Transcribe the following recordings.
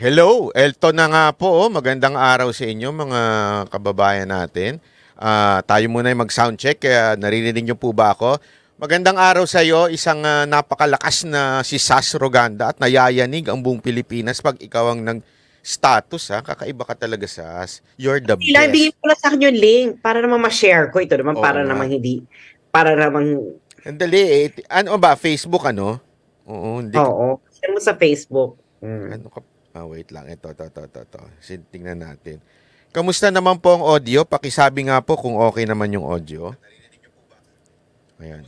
Hello, Elton na nga po. Oh. Magandang araw sa inyo mga kababayan natin. Uh, tayo muna ay mag-sound check. Kaya naririnig niyo po ba ako? Magandang araw sa iyo, isang uh, napakalakas na si Sas Roganda at nayayanig ang buong Pilipinas pag ikaw ang nag status ha. Kakaiba ka talaga Sas. You're the best. Ibigay ko na sa akin yung link para naman ma-share ko ito naman Oo para nga. naman hindi para naman Ang dali eh. Ano ba? Facebook ano? Oo, hindi. Oo. Share mo sa Facebook. Mm. Ano ka Ah, oh, wait lang. Ito, ito, ito, ito, ito. Tingnan natin. Kamusta naman po ang audio? Pakisabi nga po kung okay naman yung audio. Ayan.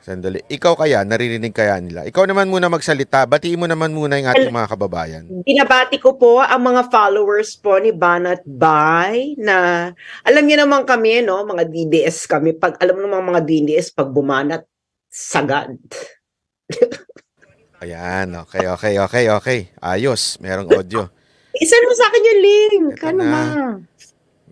Sandali. Ikaw kaya, naririnig kaya nila? Ikaw naman muna magsalita. Batiin mo naman muna yung ating mga kababayan. Binabati ko po ang mga followers po ni Banat Bay na alam niyo naman kami, no? Mga DDS kami. Pag, alam naman mga DDS, pag bumanat, sagad. Ayan, okay, okay, okay, okay. Ayos, merong audio. Isan mo sa akin yung link. Ito ano na. Ma?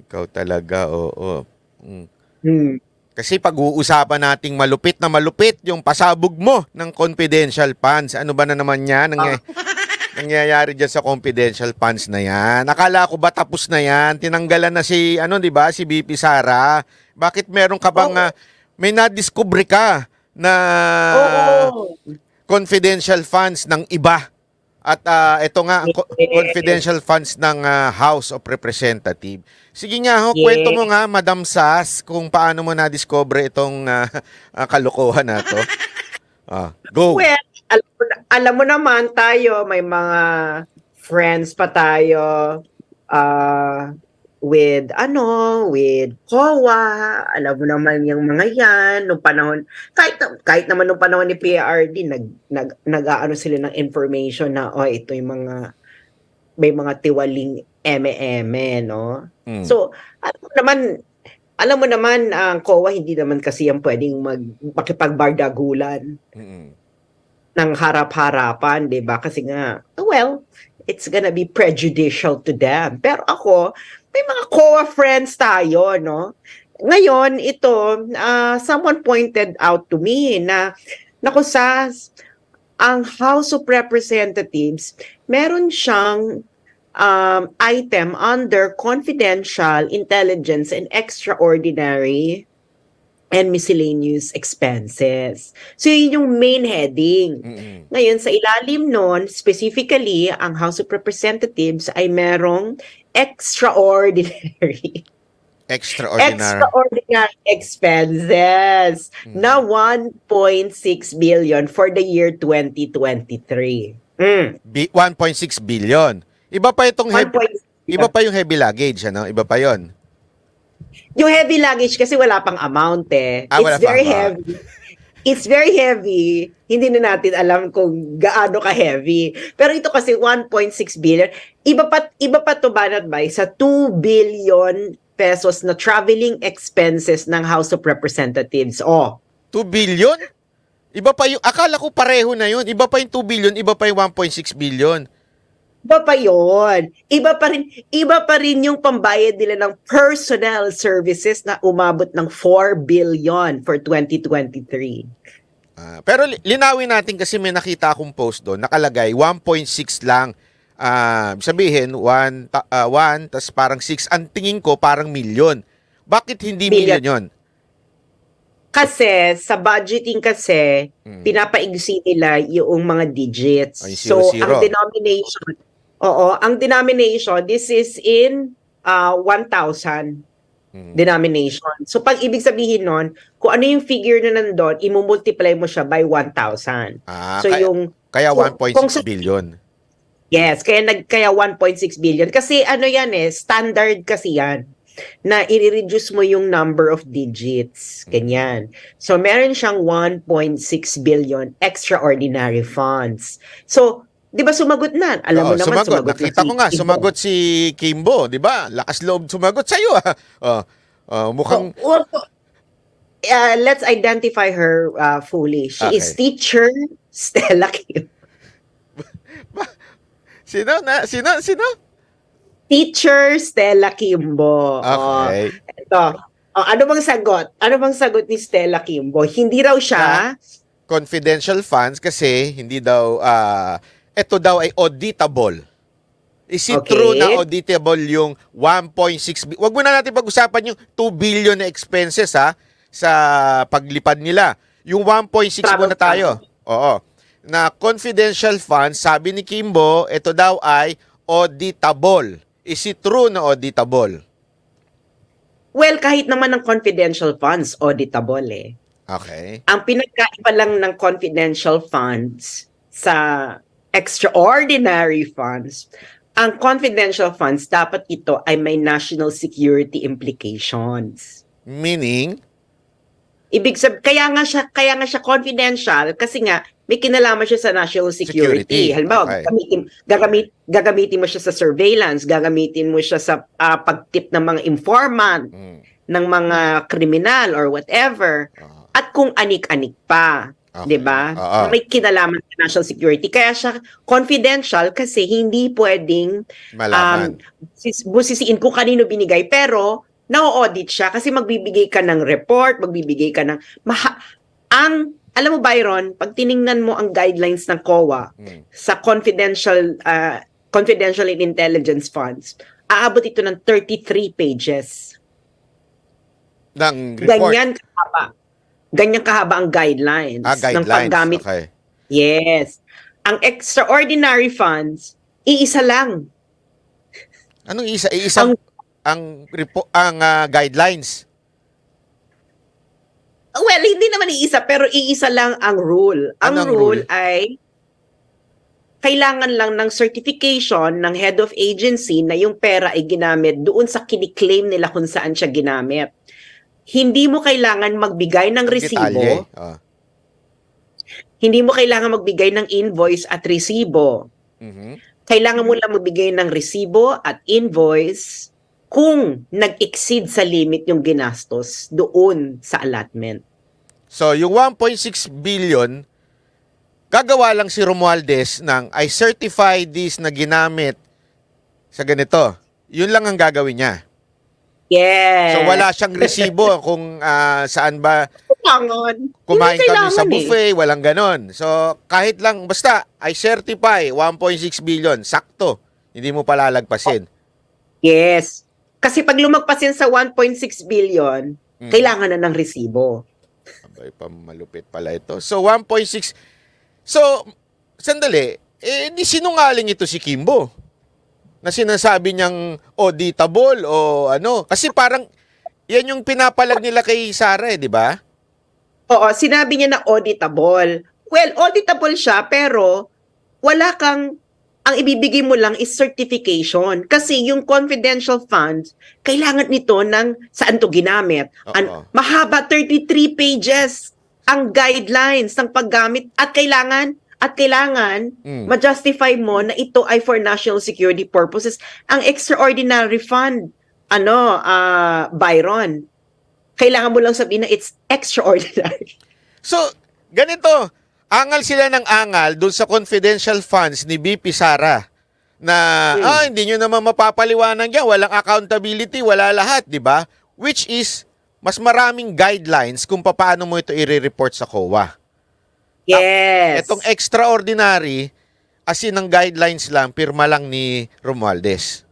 Ikaw talaga, oo. Mm. Hmm. Kasi pag-uusapan nating malupit na malupit yung pasabog mo ng confidential funds. Ano ba na naman yan? Nang, ah. nangyayari dyan sa confidential funds na yan. Akala ko ba tapos na yan? Tinanggalan na si, ano, di ba, si BP Sara. Bakit meron ka bang, oh. uh, may nadiskubre ka na oh confidential funds ng iba. At uh, ito nga ang confidential funds ng uh, House of Representatives. Sige nga ho, yes. kwento mo nga Madam Sas kung paano mo na-discover itong uh, uh, na to. ah, go. Well, alam mo, alam mo naman tayo may mga friends pa tayo. Uh, with ano, with COA, alam mo naman yung mga yan, nung panahon, kahit, kahit naman nung panahon ni PRD, nag, nag, nag-ano sila ng information na, oh, ito yung mga, may mga tiwaling eme no? Mm. So, alam mo naman, alam mo naman, ang uh, COA, hindi naman kasi yan pwedeng mag, makipagbardagulan mm-hmm. ng harap-harapan, di ba? Kasi nga, well, it's gonna be prejudicial to them. Pero ako, may mga COA friends tayo, no? Ngayon, ito, uh, someone pointed out to me na, naku sa, ang House of Representatives, meron siyang um, item under confidential intelligence and extraordinary and miscellaneous expenses. So, yun yung main heading. Mm-hmm. Ngayon, sa ilalim nun, specifically, ang House of Representatives ay merong extraordinary. Extraordinary. Extraordinary expenses mm. na 1.6 billion for the year 2023. Mm. 1.6 billion. Iba pa itong heavy, iba pa yung heavy luggage ano? Iba pa 'yon. Yung heavy luggage kasi wala pang amount eh. Ah, It's very heavy it's very heavy. Hindi na natin alam kung gaano ka heavy. Pero ito kasi 1.6 billion. Iba pa iba pa to banat by sa 2 billion pesos na traveling expenses ng House of Representatives. Oh, 2 billion? Iba pa yung akala ko pareho na yun. Iba pa yung 2 billion, iba pa yung 1.6 billion. Iba pa yon. Iba pa rin, iba pa rin yung pambayad nila ng personal services na umabot ng 4 billion for 2023. Uh, ah, pero linawin natin kasi may nakita akong post doon, nakalagay 1.6 lang. Uh, sabihin, 1, uh, 1 tas parang 6. Ang tingin ko, parang milyon. Bakit hindi milyon, yon Kasi sa budgeting kasi, mm. pinapaigsi nila yung mga digits. Ay, zero, so, zero. ang denomination, Oo, ang denomination, this is in uh, ah, 1,000 hmm. denomination. So pag ibig sabihin nun, kung ano yung figure na nandun, imumultiply mo siya by 1,000. Ah, so kaya, yung... Kaya 1.6 billion. Yes, kaya nag kaya 1.6 billion kasi ano yan eh standard kasi yan na i-reduce mo yung number of digits. Hmm. Ganyan. So meron siyang 1.6 billion extraordinary funds. So 'di ba sumagot na? Alam oh, mo naman sumagot, sumagot nakita na si ko nga Kimbo. sumagot si Kimbo, 'di ba? Lakas loob sumagot sa iyo ah. Oh, oh, mukhang oh, well, uh, let's identify her uh, fully. She okay. is teacher Stella Kim. sino na sino sino? Teacher Stella Kimbo. Okay. Oh, ito. Oh, ano bang sagot? Ano bang sagot ni Stella Kimbo? Hindi raw siya ah, confidential fans kasi hindi daw uh, ito daw ay auditable. Is it okay. true na auditable yung 1.6 Huwag muna natin pag-usapan yung 2 billion na expenses ha sa paglipad nila. Yung 1.6 muna tayo. Oo. Na confidential funds, sabi ni Kimbo, ito daw ay auditable. Is it true na auditable? Well, kahit naman ng confidential funds, auditable eh. Okay. Ang pinagkaiba lang ng confidential funds sa extraordinary funds, ang confidential funds, dapat ito ay may national security implications. Meaning? Ibig sab kaya nga siya kaya nga siya confidential kasi nga may kinalaman siya sa national security. security. Halimbawa, okay. gagamitin, gagamit, gagamitin mo siya sa surveillance, gagamitin mo siya sa uh, pagtip ng mga informant, mm. ng mga kriminal or whatever. Uh-huh. At kung anik-anik pa. Okay. Ah. 'Di ba? Uh-huh. May kinalaman sa national security. Kaya siya confidential kasi hindi pwedeng Malaman. um busisiin ko kanino binigay pero na-audit siya kasi magbibigay ka ng report, magbibigay ka ng maha- ang alam mo Byron, pag tiningnan mo ang guidelines ng COA mm. sa confidential uh, confidential and intelligence funds, aabot ito ng 33 pages. Ng report. Ganyan kahaba ganyan kahaba ang guidelines, ah, guidelines. ng paggamit. Okay. Yes. Ang extraordinary funds, iisa lang. Anong isa? Iisa ang, ang, ang uh, guidelines? Well, hindi naman iisa, pero iisa lang ang rule. Ah, ang Anong rule, rule ay kailangan lang ng certification ng head of agency na yung pera ay ginamit doon sa kiniklaim nila kung saan siya ginamit hindi mo kailangan magbigay ng resibo. Ah. Hindi mo kailangan magbigay ng invoice at resibo. Mm-hmm. Kailangan mo lang magbigay ng resibo at invoice kung nag-exceed sa limit yung ginastos doon sa allotment. So, yung 1.6 billion, gagawa lang si Romualdez ng I certify this na ginamit sa ganito. Yun lang ang gagawin niya. Yes. So wala siyang resibo kung uh, saan ba Tangon. kumain kami sa eh. buffet, eh. walang ganon. So kahit lang, basta I certify 1.6 billion, sakto. Hindi mo palalagpasin. Yes. Kasi pag lumagpasin sa 1.6 billion, mm. kailangan na ng resibo. Abay, malupit pala ito. So 1.6, so sandali, eh, di sinungaling ito si Kimbo na sinasabi niyang auditable oh, o ano. Kasi parang yan yung pinapalag nila kay Sara eh, di ba? Oo, sinabi niya na auditable. Well, auditable siya pero wala kang ang ibibigay mo lang is certification kasi yung confidential fund kailangan nito ng saan to ginamit. An, mahaba 33 pages ang guidelines ng paggamit at kailangan at kailangan mm. ma-justify mo na ito ay for national security purposes. Ang extraordinary fund, ano, uh, Byron, kailangan mo lang sabihin na it's extraordinary. So, ganito, angal sila ng angal doon sa confidential funds ni BP Sara na mm. ah, hindi nyo naman mapapaliwanag yan, walang accountability, wala lahat, di ba? Which is, mas maraming guidelines kung paano mo ito i-report sa COA. Ah, yes. Itong extraordinary, as in ang guidelines lang, pirma lang ni Romualdez.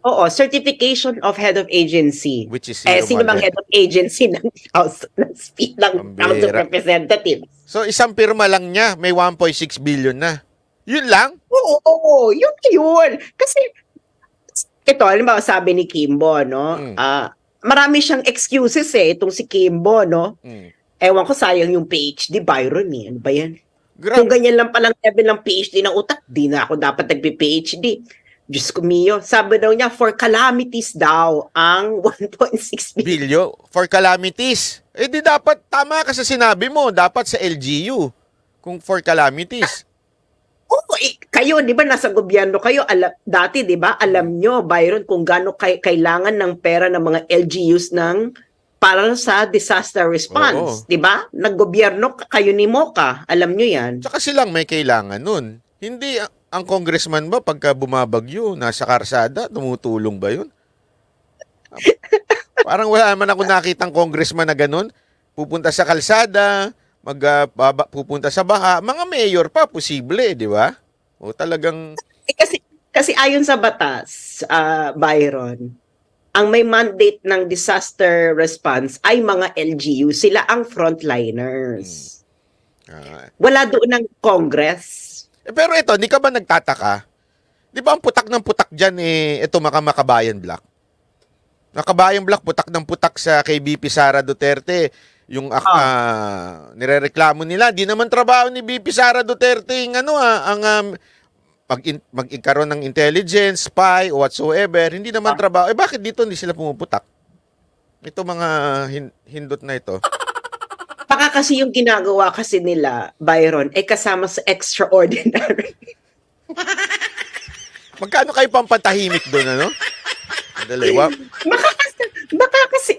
Oo, certification of head of agency. Which is si eh, sino bang head of agency ng House ng, speed, lang, House of Representatives? So isang pirma lang niya, may 1.6 billion na. Yun lang? Oo, oo, yun yun. Kasi ito, halimbawa sabi ni Kimbo, no? Mm. Uh, marami siyang excuses eh, itong si Kimbo, no? Mm. Ewan ko, sayang yung PhD, Byron eh. Ano ba yan? Grabe. Kung ganyan lang palang level ng PhD ng utak, di na ako dapat nagpi-PhD. Diyos ko mio, sabi daw niya, for calamities daw ang 1.6 billion. Bilyo? For calamities? Eh di dapat, tama kasi sinabi mo, dapat sa LGU, kung for calamities. Oo, oh, eh, kayo, di ba, nasa gobyerno kayo, alam, dati, di ba, alam nyo, Byron, kung gano'ng kay, kailangan ng pera ng mga LGUs ng para sa disaster response, 'di ba? Naggobyerno kayo ni Moka, alam niyo 'yan. Saka silang may kailangan nun. Hindi ang congressman ba pagka bumabagyo, nasa karsada, tumutulong ba 'yun? Parang wala man ako nakitang congressman na ganun. Pupunta sa kalsada, mag ah, baba, pupunta sa baha, mga mayor pa posible, 'di ba? O talagang eh, kasi kasi ayon sa batas, uh, Byron, ang may mandate ng disaster response ay mga LGU. Sila ang frontliners. Hmm. Wala doon ng Congress. Eh, pero ito, hindi ka ba nagtataka? Di ba ang putak ng putak dyan eh, ito mga block? black? block, putak ng putak sa kay BP Sara Duterte yung uh, uh, nirereklamo nila. Di naman trabaho ni BP Sara Duterte yung ano, ah, ang um, pag in, magkaroon ng intelligence, spy, whatsoever, hindi naman ah. trabaho. Eh bakit dito hindi sila pumuputak? Ito mga hin- hindot na ito. Baka kasi yung ginagawa kasi nila, Byron, ay kasama sa extraordinary. Magkano kayo pampatahimik doon, ano? Dali, wa- baka, baka kasi,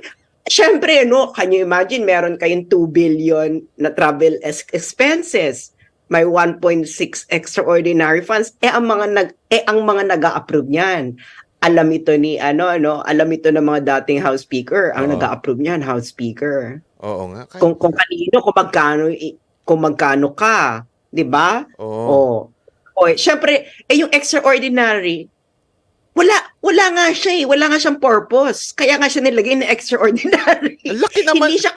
syempre, no, can you imagine, meron kayong 2 billion na travel expenses may 1.6 extraordinary funds eh ang mga nag eh ang mga nag-approve niyan alam ito ni ano ano alam ito ng mga dating house speaker ang nag-approve niyan house speaker oo nga kaya... kung kung kanino kung magkano kung magkano ka 'di ba oo oh. oh syempre eh yung extraordinary wala wala nga siya eh. Wala nga siyang purpose. Kaya nga siya nilagay na extraordinary. Laki naman. Hindi siya,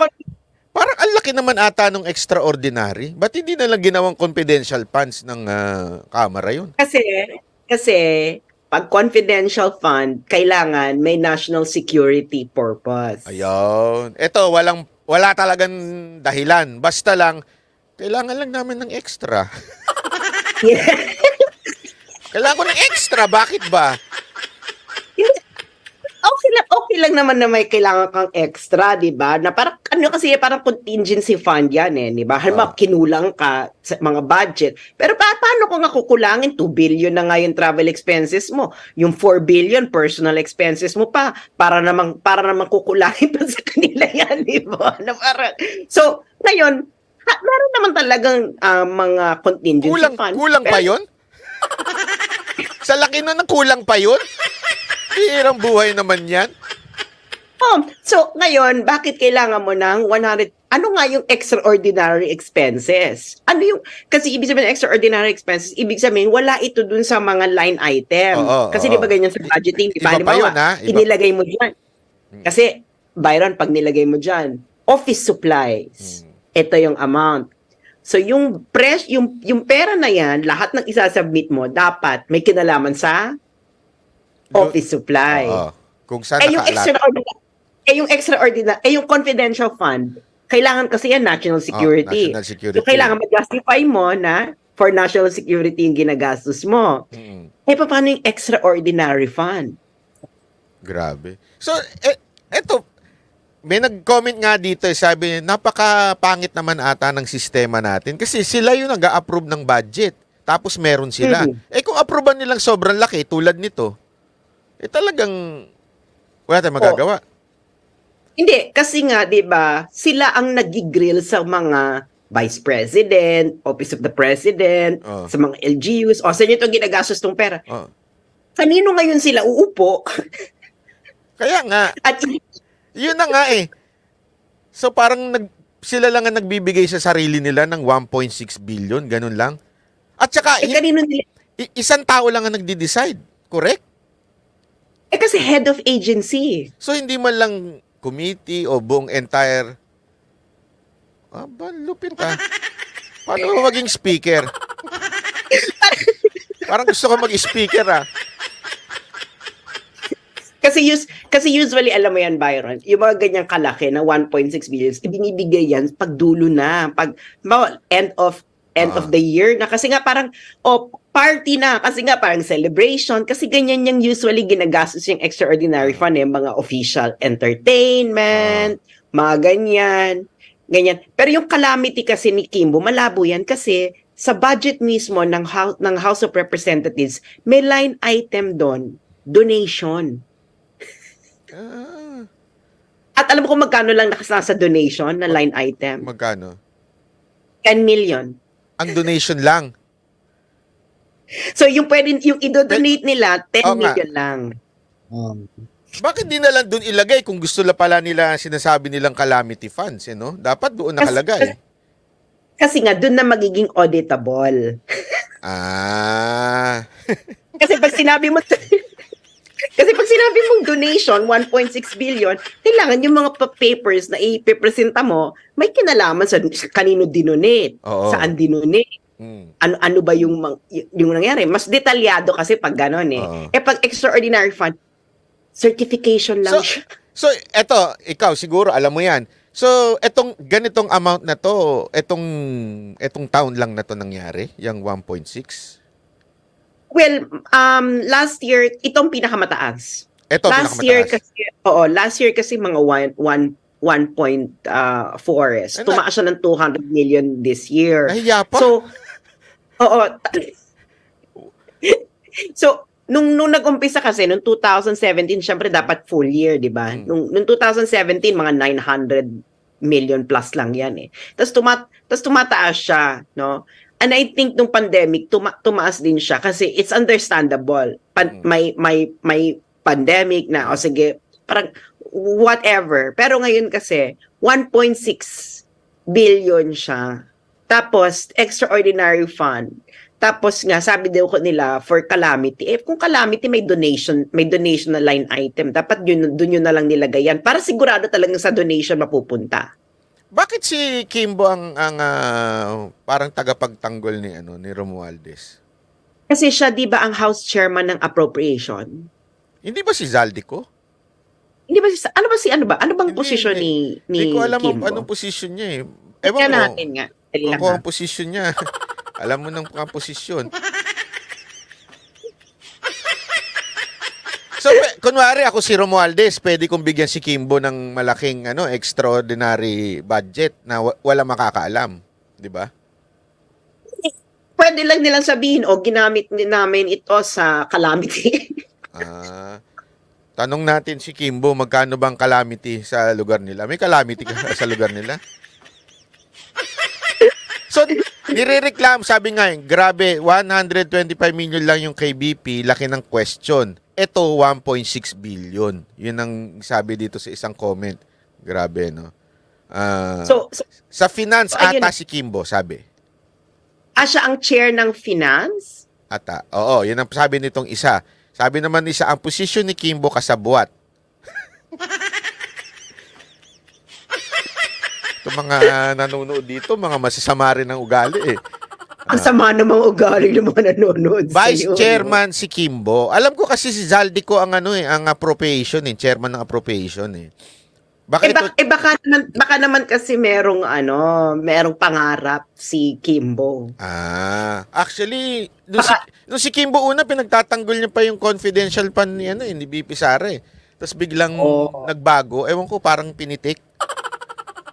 Parang ang laki naman ata nung extraordinary. Ba't hindi na lang ginawang confidential funds ng uh, Kamara yun? Kasi, kasi pag confidential fund, kailangan may national security purpose. Ayun. Ito, walang, wala talagang dahilan. Basta lang, kailangan lang namin ng extra. kailangan ko ng extra. Bakit ba? okay lang, okay lang naman na may kailangan kang extra, 'di ba? Na para ano kasi parang contingency fund 'yan eh, 'di ba? Halimbawa, uh. kinulang ka sa mga budget. Pero pa- paano ko nga kukulangin 2 billion na nga travel expenses mo, yung 4 billion personal expenses mo pa para namang para namang kukulangin pa sa kanila 'yan, 'di ba? Na parang so ngayon, ha, meron naman talagang uh, mga contingency kulang, fund. Kulang pero, pa 'yon? sa laki nun, kulang pa 'yon? Bihirang buhay naman yan. Oh, so ngayon, bakit kailangan mo ng 100 ano nga yung extraordinary expenses? Ano yung, kasi ibig sabihin extraordinary expenses, ibig sabihin wala ito dun sa mga line item. Oo, kasi di ba ganyan sa budgeting, di ba? Iba pa yun, ha? Iba. Inilagay mo dyan. Kasi, Byron, pag nilagay mo dyan, office supplies, hmm. ito yung amount. So yung press, yung yung pera na yan, lahat ng isasubmit mo dapat may kinalaman sa office supply. Oo. Kung saan eh, yung extraordinary, eh, yung extraordinary, eh, yung confidential fund, kailangan kasi yan national security. Oh, national security. So, kailangan mag-justify mo na for national security yung ginagastos mo. Mm. Eh, paano yung extraordinary fund? Grabe. So, eh, eto, may nag-comment nga dito, eh, sabi niya, napaka-pangit naman ata ng sistema natin kasi sila yung nag-approve ng budget. Tapos meron sila. Mm-hmm. Eh kung approvean nilang sobrang laki tulad nito, eh talagang wala tayong magagawa. Oh. Hindi, kasi nga, di ba, sila ang nagigrill sa mga vice president, office of the president, oh. sa mga LGUs, o oh, sa itong ginagastos tong pera. Oh. Kanino ngayon sila uupo? Kaya nga. At, yun na nga eh. So parang nag, sila lang ang nagbibigay sa sarili nila ng 1.6 billion, ganun lang. At saka, eh, kanino nila? isang tao lang ang nagde-decide, correct? Eh kasi head of agency. So hindi man lang committee o buong entire Ah, ba, lupin ka. Ah. Paano mo maging speaker? Parang gusto ko mag-speaker ah. Kasi use kasi usually alam mo yan Byron, yung mga ganyang kalaki na 1.6 billion, ibinibigay yan pag dulo na, pag end of end uh of ah. the year na kasi nga parang oh, party na kasi nga parang celebration kasi ganyan yung usually ginagastos yung extraordinary ah. fund eh, mga official entertainment, uh mga ganyan, ganyan. Pero yung calamity kasi ni Kimbo, malabo yan kasi sa budget mismo ng House, ng House of Representatives, may line item doon, donation. At alam ko magkano lang nakasasa sa donation na line item. Magkano? 10 million ang donation lang. So yung pwede yung i-donate nila 10 oh, million nga. lang. Um, bakit di na lang doon ilagay kung gusto la pala nila sinasabi nilang calamity funds, Eh, no? Dapat doon nakalagay. Kasi, kasi nga doon na magiging auditable. ah. kasi pag sinabi mo Kasi pag sinabi mong donation, 1.6 billion, kailangan yung mga papers na ipipresenta mo, may kinalaman sa, kanino dinonate, Oo. saan dinonate, Hmm. Ano ano ba yung yung nangyari? Mas detalyado kasi pag gano'n eh. uh Eh pag extraordinary fund, certification lang. So, siya. so eto, ikaw siguro alam mo 'yan. So etong ganitong amount na to, etong etong taon lang na to nangyari, yung 1.6 Well, um, last year, itong pinakamataas. Ito, last pinakamataas. year kasi, oo, last year kasi mga 1, 1 1.4 uh, Tumaas siya ng 200 million this year. Nahiya pa? So, oo. so, nung, nung nag-umpisa kasi, nung 2017, syempre dapat full year, di ba? Hmm. Nung, nung 2017, mga 900 million plus lang yan eh. Tapos, tumat tapos tumataas siya, no? And I think nung pandemic, tuma- tumaas din siya kasi it's understandable. Pan- mm. May, may, may pandemic na, o sige, parang whatever. Pero ngayon kasi, 1.6 billion siya. Tapos, extraordinary fund. Tapos nga, sabi daw ko nila, for calamity. Eh, kung calamity, may donation, may donation na line item. Dapat yun, dun yun na lang nilagay yan. Para sigurado talaga sa donation mapupunta. Bakit si Kimbo ang ang uh, parang tagapagtanggol ni ano ni Romualdez? Kasi siya 'di ba ang house chairman ng appropriation? Hindi ba si Zaldico? Hindi ba si ano ba si ano ba? Ano bang hindi, posisyon hindi, ni ni Hindi ko alam Kimbo? anong posisyon niya eh. Ewan ko. natin nga. Kung ang posisyon niya. alam mo nang ang position. So, kunwari ako si Romualdez, pwede kong bigyan si Kimbo ng malaking ano, extraordinary budget na wala makakaalam, 'di ba? Pwede lang nilang sabihin o oh, ginamit namin ito sa calamity. ah. Tanong natin si Kimbo, magkano bang calamity sa lugar nila? May calamity sa lugar nila? So, nirereklam, sabi nga, eh, grabe, 125 million lang yung KBP, laki ng question ito 1.6 billion. Yun ang sabi dito sa isang comment. Grabe, no? Uh, so, so, sa finance, so, ata si Kimbo, sabi. Ah, siya ang chair ng finance? Ata. Oo, yun ang sabi nitong isa. Sabi naman isa, ang position ni Kimbo kasabwat. Ito mga nanonood dito, mga masasama rin ang ugali eh. Ang sama namang ugali ng mga nanonood Vice sa'yo, Chairman no? si Kimbo. Alam ko kasi si Zaldi ko ang ano eh, ang appropriation eh, chairman ng appropriation eh. Bakit eh, baka, ito... eh baka, naman, baka naman kasi merong ano, merong pangarap si Kimbo. Ah, actually, no baka, si, nung si Kimbo una pinagtatanggol niya pa yung confidential pan eh, ni ano, ni BP Sara eh. Tapos biglang oh. nagbago. Ewan ko, parang pinitik.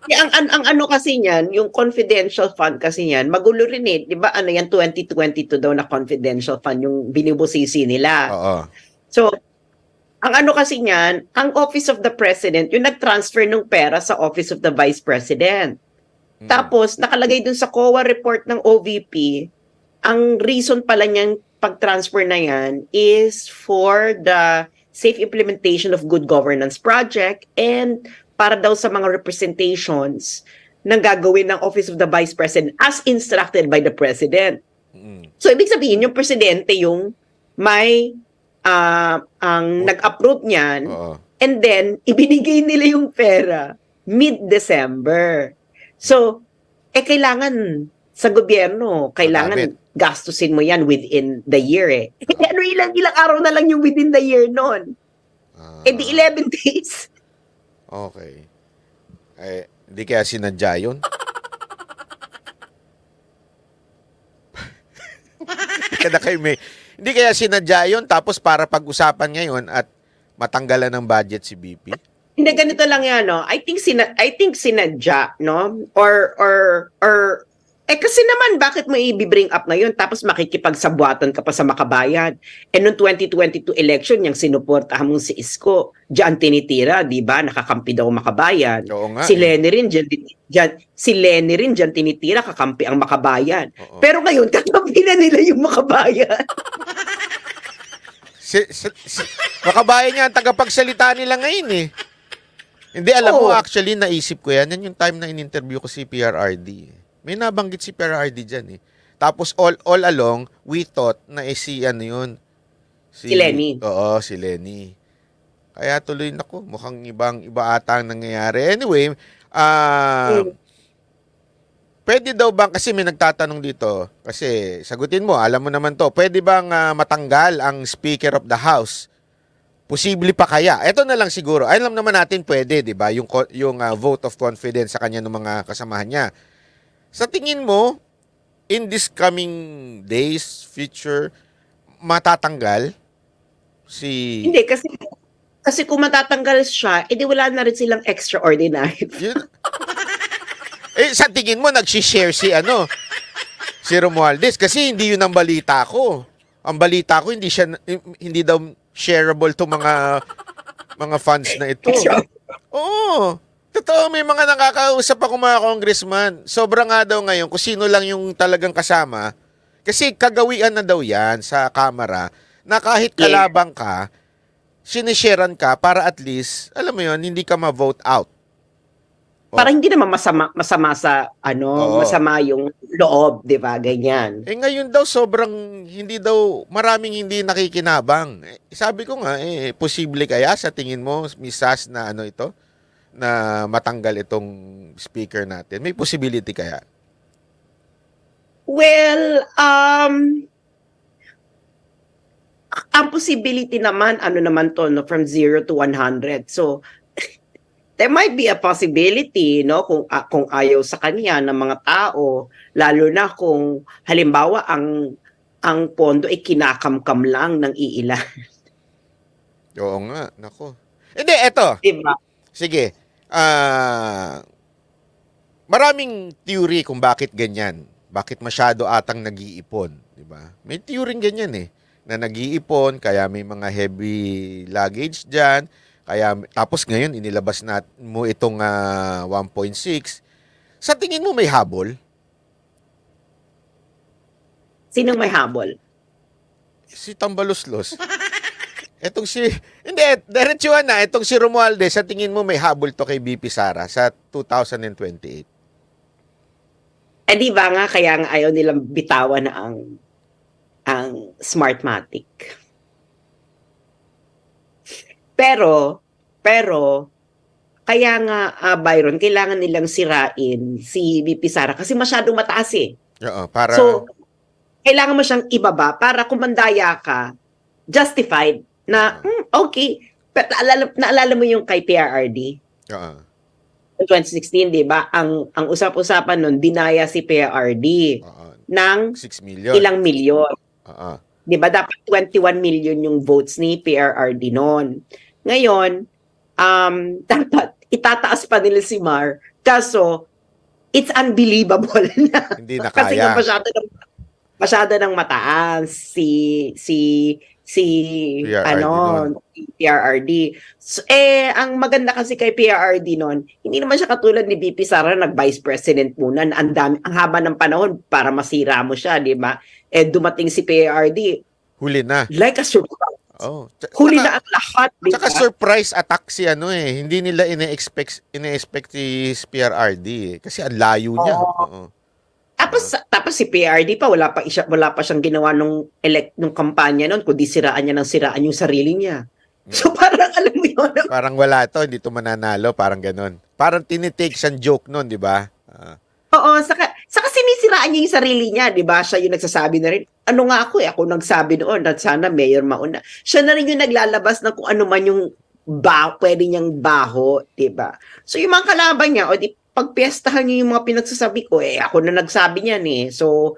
Eh, ang, ang, ang ano kasi niyan, yung confidential fund kasi niyan, magulo rin eh. Di ba ano yan, 2022 daw na confidential fund yung binibusisi nila. Oo. So, ang ano kasi niyan, ang Office of the President, yung nag-transfer ng pera sa Office of the Vice President. Hmm. Tapos, nakalagay dun sa COA report ng OVP, ang reason pala niyang pag-transfer na yan is for the safe implementation of good governance project and para daw sa mga representations ng gagawin ng Office of the Vice President as instructed by the President. Mm. So, ibig sabihin, yung Presidente yung may uh, ang oh. nag-approve niyan uh-huh. and then ibinigay nila yung pera mid-December. So, eh kailangan sa gobyerno, kailangan gastusin mo yan within the year eh. Uh-huh. ano ilang, ilang araw na lang yung within the year noon? Uh-huh. Ah. Eh di 11 days. Okay. Eh, hindi kaya sinadya yun? di ka na kayo may... Hindi kaya sinadya yun tapos para pag-usapan ngayon at matanggalan ng budget si BP? Hindi ganito lang 'yan, no. I think sina I think sinadya, no? Or or or eh kasi naman, bakit mo i-bring up ngayon tapos makikipagsabuatan ka pa sa makabayan? Eh noong 2022 election, yung sinuportahan mong si Isko, diyan tinitira, di ba? Nakakampi daw makabayan. Oo nga, si eh. Lenny eh. rin diyan, diyan, si Lenny rin diyan tinitira, kakampi ang makabayan. Oo. Pero ngayon, kakampi na nila yung makabayan. si, si, si, makabayan niya ang tagapagsalita nila ngayon eh. Hindi, alam Oo. mo, actually, naisip ko yan. Yan yung time na in-interview ko si PRRD. Eh. May nabanggit si Perardi dyan eh. Tapos all all along, we thought na eh, si ano yun. Si, si Lenny. Oo, si Lenny. Kaya tuloy nako, mukhang ibang iba ata ang nangyayari. Anyway, ah uh, mm. Pwede daw bang kasi may nagtatanong dito kasi sagutin mo alam mo naman to pwede bang uh, matanggal ang speaker of the house Posible pa kaya? Ito na lang siguro. alam naman natin pwede, 'di ba? Yung yung uh, vote of confidence sa kanya ng mga kasamahan niya. Sa tingin mo, in this coming days, future, matatanggal si... Hindi, kasi kasi kung matatanggal siya, edi wala na rin silang extraordinary. Yun. eh, sa tingin mo, nagsishare si ano, si Romualdez. Kasi hindi yun ang balita ko. Ang balita ko, hindi siya, hindi daw shareable to mga mga fans na ito. Oo totoo, may mga nakakausap ako mga congressman. Sobra nga daw ngayon kung sino lang yung talagang kasama. Kasi kagawian na daw yan sa kamera na kahit kalabang ka, sinisheran ka para at least, alam mo yon hindi ka ma-vote out. Oh. Para hindi naman masama masama sa ano, Oo. masama yung loob, 'di ba? Ganyan. Eh ngayon daw sobrang hindi daw maraming hindi nakikinabang. Eh, sabi ko nga eh posible kaya sa tingin mo misas na ano ito? na matanggal itong speaker natin? May possibility kaya? Well, um, ang possibility naman, ano naman to, no, from 0 to 100. So, there might be a possibility no kung uh, kung ayaw sa kanya ng mga tao lalo na kung halimbawa ang ang pondo ay kinakamkam lang ng iilan. Oo nga, nako. Hindi, eto. Diba? Sige uh, maraming theory kung bakit ganyan. Bakit masyado atang nag-iipon, di ba? May theory ganyan eh na nag-iipon, kaya may mga heavy luggage diyan. Kaya tapos ngayon inilabas na mo itong uh, ah, 1.6. Sa tingin mo may habol? Sinong may habol? Si Tambaluslos. Etong si, hindi, diretsuhan na. Etong si Romualde, sa tingin mo may habol to kay BP Sara sa 2028? Eh di ba nga, kaya nga ayaw nilang bitawan na ang, ang Smartmatic. Pero, pero, kaya nga, uh, Byron, kailangan nilang sirain si BP Sara kasi masyadong mataas eh. Oo, para... So, kailangan mo siyang ibaba para kumandaya ka, justified na, hmm, okay. Pero naalala, naalala mo yung kay PRRD? Oo. Uh-huh. 2016, di ba? Ang, ang usap-usapan nun, dinaya si PRRD uh-huh. ng 6 million. ilang milyon. Uh-huh. Di ba? Dapat 21 million yung votes ni PRRD noon. Ngayon, um, dapat itataas pa nila si Mar. Kaso, it's unbelievable na. Hindi na kaya. Kasi nga masyado ng, masyado ng mataas si, si si PRRD ano nun. PRRD. So, eh ang maganda kasi kay PRRD noon, hindi naman siya katulad ni BP Sara nag vice president muna. Ang dami ang haba ng panahon para masira mo siya, di ba? Eh dumating si PRRD. Huli na. Like a surprise. Oh. Tsaka, Huli na ang lahat. Diba? Tsaka surprise attack si ano eh. Hindi nila ine-expect ine-expect si PRRD eh. kasi ang layo niya. Oo. Oh. Tapos tapos si PRD pa wala pa siya wala pa siyang ginawa nung elect nung kampanya noon kundi siraan niya nang siraan yung sarili niya. Hmm. So parang alam mo yun. Parang wala to, hindi to mananalo, parang ganun. Parang tinitake siyang joke noon, di ba? Uh. Oo, saka, saka sinisiraan niya yung sarili niya, di ba? Siya yung nagsasabi na rin, ano nga ako eh, ako nagsabi noon na sana mayor mauna. Siya na rin yung naglalabas ng kung ano man yung ba, pwede niyang baho, di ba? So yung mga kalaban niya, o di, pagpiestahan niyo yung mga pinagsasabi ko, eh ako na nagsabi niyan eh. So,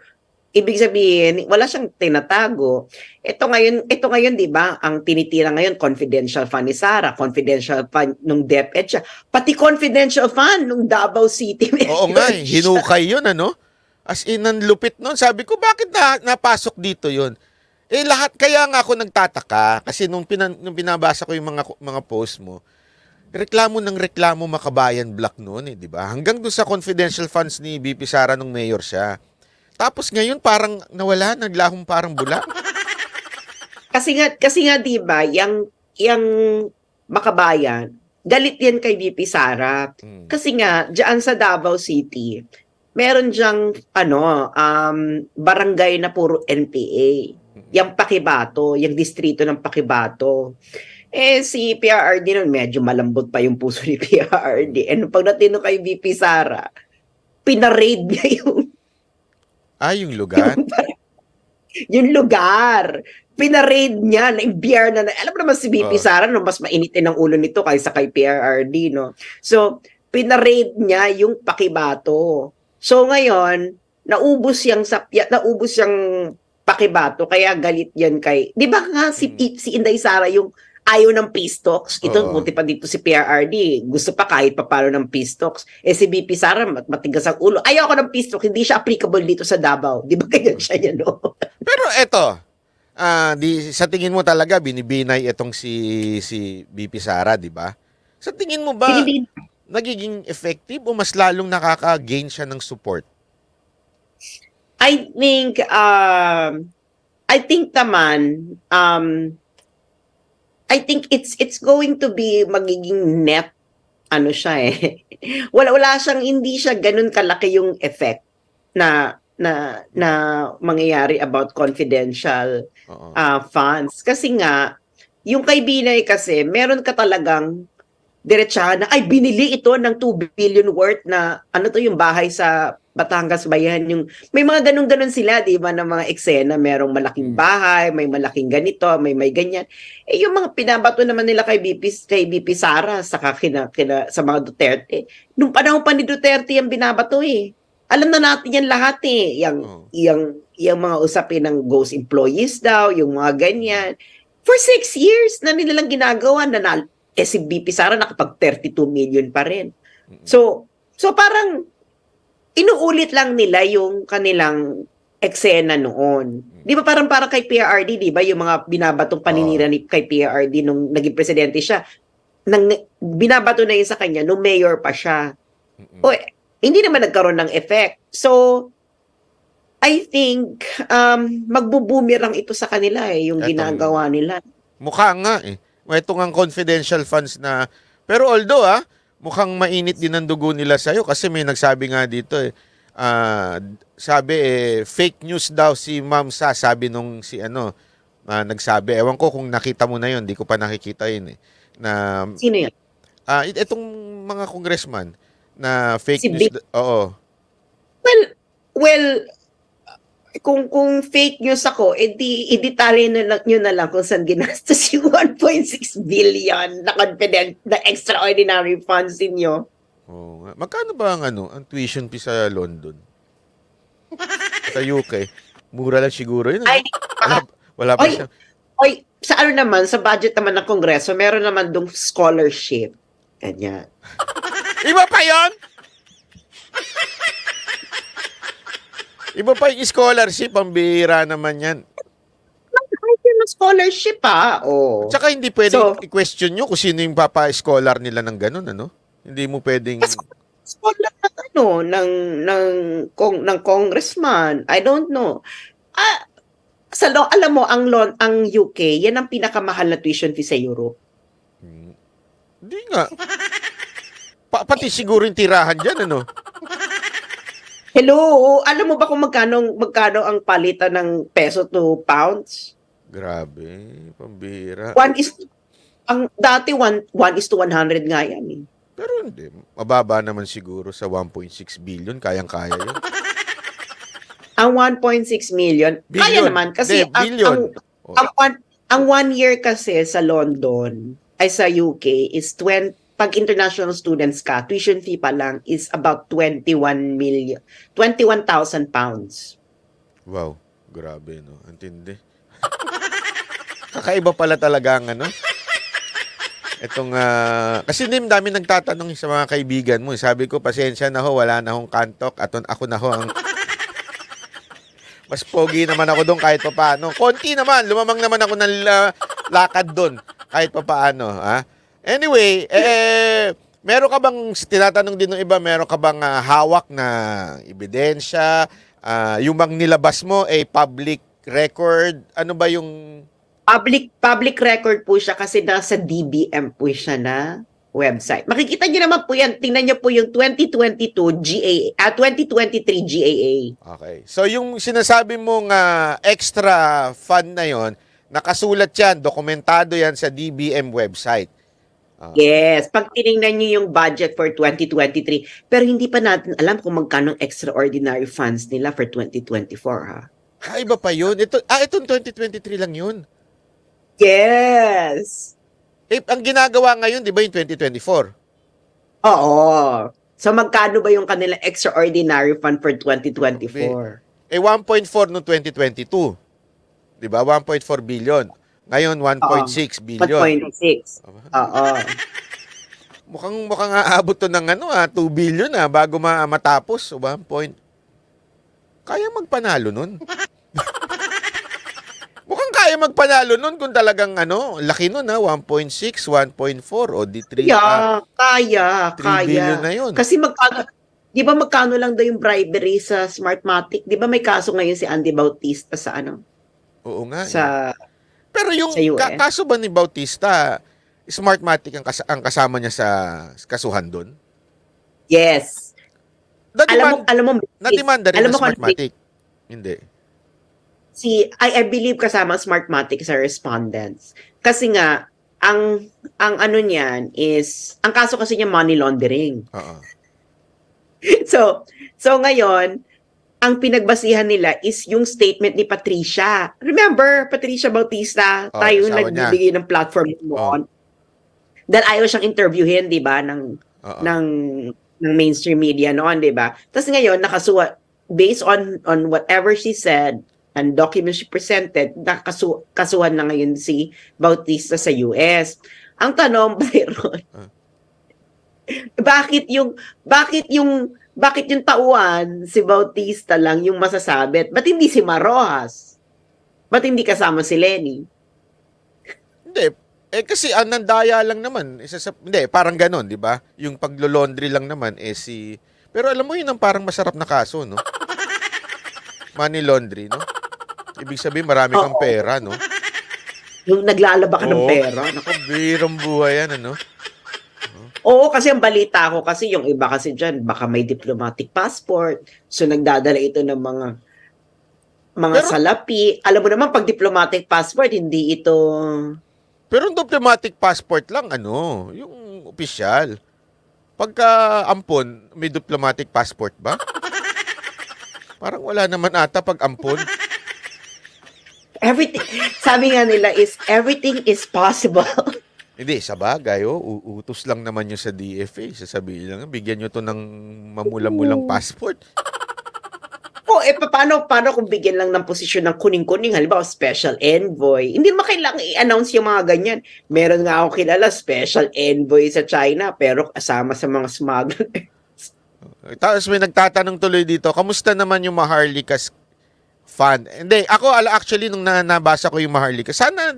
ibig sabihin, wala siyang tinatago. Ito ngayon, ito ngayon 'di ba, ang tinitira ngayon confidential fund ni Sara, confidential fund nung DepEd siya, pati confidential fund nung Davao City. Oo nga, eh, hinukay 'yun ano. As in ang lupit noon. Sabi ko, bakit na napasok dito 'yun? Eh lahat kaya nga ako nagtataka kasi nung, pinan, nung binabasa ko yung mga mga post mo, reklamo ng reklamo makabayan block noon eh, di ba? Hanggang doon sa confidential funds ni BP Sara nung mayor siya. Tapos ngayon parang nawala, naglahong parang bula. kasi nga kasi nga 'di ba, yang yang makabayan, galit yan kay BP Sara. Hmm. Kasi nga diyan sa Davao City, meron diyang ano, um, barangay na puro NPA. Hmm. Yang Pakibato, yung distrito ng Pakibato. Eh, si PRRD nun, medyo malambot pa yung puso ni PRRD. And pagdating nung kay VP Sara, pinarade niya yung... Ah, yung lugar? Yung, yung lugar. Pinarade niya, na-BR na, na. Alam naman si VP oh. Sara, no, mas mainitin ang ulo nito kaysa kay PRRD, no? So, pinarade niya yung pakibato. So, ngayon, naubos yung, sapya, naubos yung pakibato, kaya galit yan kay... Di ba nga si, mm. si Inday Sara yung ayaw ng peace talks. Ito, Oo. buti pa dito si PRRD. Gusto pa kahit papalo ng peace talks. Eh si BP Sara, mat matigas ang ulo. Ayaw ko ng peace talks. Hindi siya applicable dito sa Davao. Di ba ganyan siya yan, no? Pero eto, uh, di, sa tingin mo talaga, binibinay itong si, si BP Sara, di ba? Sa tingin mo ba, Binibin. nagiging effective o mas lalong nakaka-gain siya ng support? I think, uh, I think naman, um, I think it's it's going to be magiging net ano siya eh. wala wala siyang hindi siya ganun kalaki yung effect na na na mangyayari about confidential uh ah, funds kasi nga yung kay Binay kasi meron ka talagang diretsahan na ay binili ito ng 2 billion worth na ano to yung bahay sa Batangas Bayan, Yung, may mga ganun-ganun sila, di ba, ng mga eksena. Merong malaking hmm. bahay, may malaking ganito, may may ganyan. Eh, yung mga pinabato naman nila kay BP, kay BP Sara, saka kina, kina, sa mga Duterte. Nung panahon pa ni Duterte yung binabato eh. Alam na natin yan lahat eh. Yung, oh. yung, yung mga usapin ng ghost employees daw, yung mga ganyan. For six years na nilalang ginagawa, na, eh si BP Sara nakapag 32 million pa rin. So, so parang inuulit lang nila yung kanilang eksena noon. Hmm. Di ba parang parang kay PRD, di ba? Yung mga binabatong paninira ni kay PRD nung naging presidente siya. Nang, binabato na yun sa kanya nung mayor pa siya. mm O, hindi naman nagkaroon ng effect. So, I think um, magbubumirang ito sa kanila eh, yung Itong, ginagawa nila. Mukha nga eh. Ito nga confidential funds na... Pero although ah, mukhang mainit din ang dugo nila sa'yo kasi may nagsabi nga dito eh, uh, sabi eh, fake news daw si Ma'am Sa, sabi nung si ano, uh, nagsabi. Ewan ko kung nakita mo na yun, di ko pa nakikita yun eh. Na, Sino yun? Uh, itong mga congressman na fake si news. Oo. Well, well, kung kung fake news ako, edi editalye na lang niyo na lang kung saan ginastos yung 1.6 billion na confident na extraordinary funds niyo. Oh, magkano ba ang ano, ang tuition fee sa London? sa UK. Mura lang siguro yun. Ay, wala, wala pa oy, siya. Oy, sa ano naman, sa budget naman ng Kongreso, meron naman dong scholarship. Ganyan. Iba pa yon Iba pa yung scholarship, ang bihira naman yan. Kahit yung scholarship pa, oh. Tsaka hindi pwedeng so, i-question nyo kung sino yung papa-scholar nila ng ganun, ano? Hindi mo pwedeng... Scholar ng ano, ng, ng, kong, ng congressman. I don't know. Ah, sa lo, alam mo, ang, loan, ang UK, yan ang pinakamahal na tuition fee sa Europe. Hindi hmm. nga. pa- pati siguro yung tirahan dyan, ano? Hello, alam mo ba kung magkano magkano ang palitan ng peso to pounds? Grabe, pambira. One is ang dati 1 1 is to 100 nga yan eh. Pero hindi, mababa naman siguro sa 1.6 billion, kayang-kaya 'yun. ang 1.6 million, billion. kaya naman kasi De, ang, billion. ang, ang, ang, oh. one, ang one year kasi sa London ay sa UK is 20 pag international students ka, tuition fee pa lang is about 21 million, 21,000 pounds. Wow, grabe no. Ang Kakaiba pala talaga ang ano. Itong, uh, kasi Nim, dami nagtatanong sa mga kaibigan mo. Sabi ko, pasensya na ho, wala na hong kantok. At ako na ho ang... Mas pogi naman ako doon kahit pa paano. Konti naman, lumamang naman ako ng uh, lakad doon kahit pa paano. Ha? Anyway, eh, meron ka bang, tinatanong din ng iba, meron ka bang uh, hawak na ebidensya? Uh, yung bang nilabas mo ay eh, public record? Ano ba yung... Public, public record po siya kasi nasa DBM po siya na website. Makikita niyo naman po yan. Tingnan niyo po yung 2022 GAA, uh, 2023 GAA. Okay. So yung sinasabi mong uh, extra fund na yon, nakasulat yan, dokumentado yan sa DBM website. Uh, yes, pag tiningnan niyo yung budget for 2023, pero hindi pa natin alam kung magkano extraordinary funds nila for 2024 ha. Ha, ah, iba pa yun. Ito, ah, itong 2023 lang yun. Yes. Eh, ang ginagawa ngayon, di ba yung 2024? Oo. So magkano ba yung kanila extraordinary fund for 2024? Eh, 1.4 noong 2022. Di ba? 1.4 billion. Ngayon, 1.6 billion. 1.6. Oo. mukhang, mukhang aabot to ng ano, ah, 2 billion ah, bago ma matapos. So, 1 point. Kaya magpanalo nun. mukhang kaya magpanalo nun kung talagang ano, laki nun ha, 1.6, 1.4, o di 3. Ah, kaya, uh, kaya, 3 kaya. billion na yun. Kasi magkano, di ba magkano lang daw yung bribery sa Smartmatic? Di ba may kaso ngayon si Andy Bautista sa ano? Oo nga. Sa... Eh pero yung ka- kaso ba ni Bautista, Smartmatic ang, kas- ang kasama niya sa kasuhan doon? Yes. alam mo, alam mo, na-demanda rin alam mo, ano Smartmatic. Hindi. Si, I, I believe kasama Smartmatic sa respondents. Kasi nga, ang ang ano niyan is ang kaso kasi niya money laundering. Uh-uh. so so ngayon ang pinagbasihan nila is yung statement ni Patricia. Remember, Patricia Bautista, oh, tayo yung nagbibigay niya. ng platform mo oh. on. Dahil ayaw siyang interviewin, di ba, ng, Uh-oh. ng, ng mainstream media noon, di ba? Tapos ngayon, nakasuwa, based on, on whatever she said, and documents she presented, nakasuhan na ngayon si Bautista sa US. Ang tanong, Byron, uh. bakit yung, bakit yung, bakit yung tauan, si Bautista lang yung masasabit? Ba't hindi si Marojas? Ba't hindi kasama si Lenny? Hindi. Eh kasi anandaya lang naman. Isa sa, hindi, parang ganon, di ba? Yung paglo-laundry lang naman, eh si... Pero alam mo yun ang parang masarap na kaso, no? Money laundry, no? Ibig sabihin marami kang Oo. pera, no? Yung naglalaba ka ng pera. Nakabirang birang buhay yan, ano? Oo, kasi ang balita ko kasi yung iba kasi dyan, baka may diplomatic passport. So nagdadala ito ng mga mga pero, salapi. Alam mo naman, pag diplomatic passport, hindi ito... Pero yung diplomatic passport lang, ano, yung official. Pagka ampon, may diplomatic passport ba? Parang wala naman ata pag ampon everything sabi nga nila is everything is possible Hindi, sa bagay, oh, utos lang naman nyo sa DFA. Sasabihin lang, bigyan nyo to ng mamula-mulang passport. oh, eh, paano, paano kung bigyan lang ng posisyon ng kuning-kuning, halimbawa special envoy? Hindi mo kailangan i-announce yung mga ganyan. Meron nga ako kilala, special envoy sa China, pero kasama sa mga smugglers. Eh, tapos may nagtatanong tuloy dito, kamusta naman yung Maharlika fan? Hindi, ako actually, nung nabasa ko yung Maharlika, sana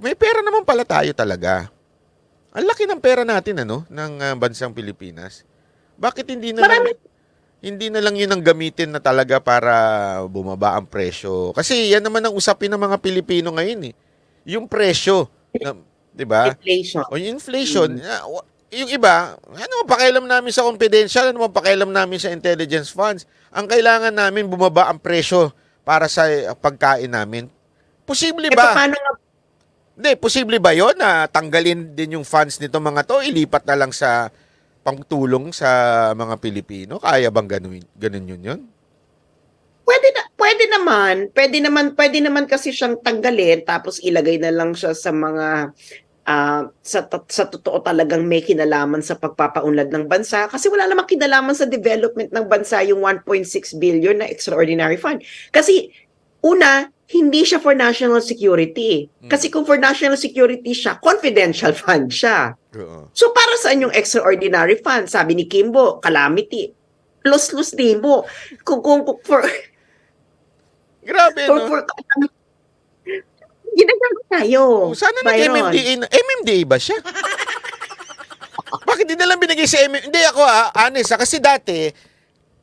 may pera naman pala tayo talaga. Ang laki ng pera natin ano ng uh, bansang Pilipinas. Bakit hindi na Marami. hindi na lang 'yun ang gamitin na talaga para bumaba ang presyo? Kasi yan naman ang usapin ng mga Pilipino ngayon eh. Yung presyo, 'di ba? Inflation. O yung inflation, mm. Ah, yung iba, ano ang pakialam namin sa confidential, ano ang pakialam namin sa intelligence funds? Ang kailangan namin bumaba ang presyo para sa ah, pagkain namin. Posible eh, ba? E, paano nga hindi, posible ba yon na tanggalin din yung fans nito mga to, ilipat na lang sa pangtulong sa mga Pilipino? Kaya bang ganun, ganun yun yun? Pwede, na, pwede naman. Pwede naman, pwede naman kasi siyang tanggalin tapos ilagay na lang siya sa mga uh, sa, sa totoo talagang may kinalaman sa pagpapaunlad ng bansa kasi wala namang kinalaman sa development ng bansa yung 1.6 billion na extraordinary fund. Kasi Una, hindi siya for national security. Mm. Kasi kung for national security siya, confidential fund siya. So para saan yung extraordinary fund? Sabi ni Kimbo, calamity. Los-los din mo. Kung, kung, kung for... Grabe, for, no? For, calamity. Ginagawa tayo. Oh, sana nag-MMDA. MMDA ba siya? Bakit hindi nalang binigay sa si MM? Hindi ako ah, honest ah, kasi dati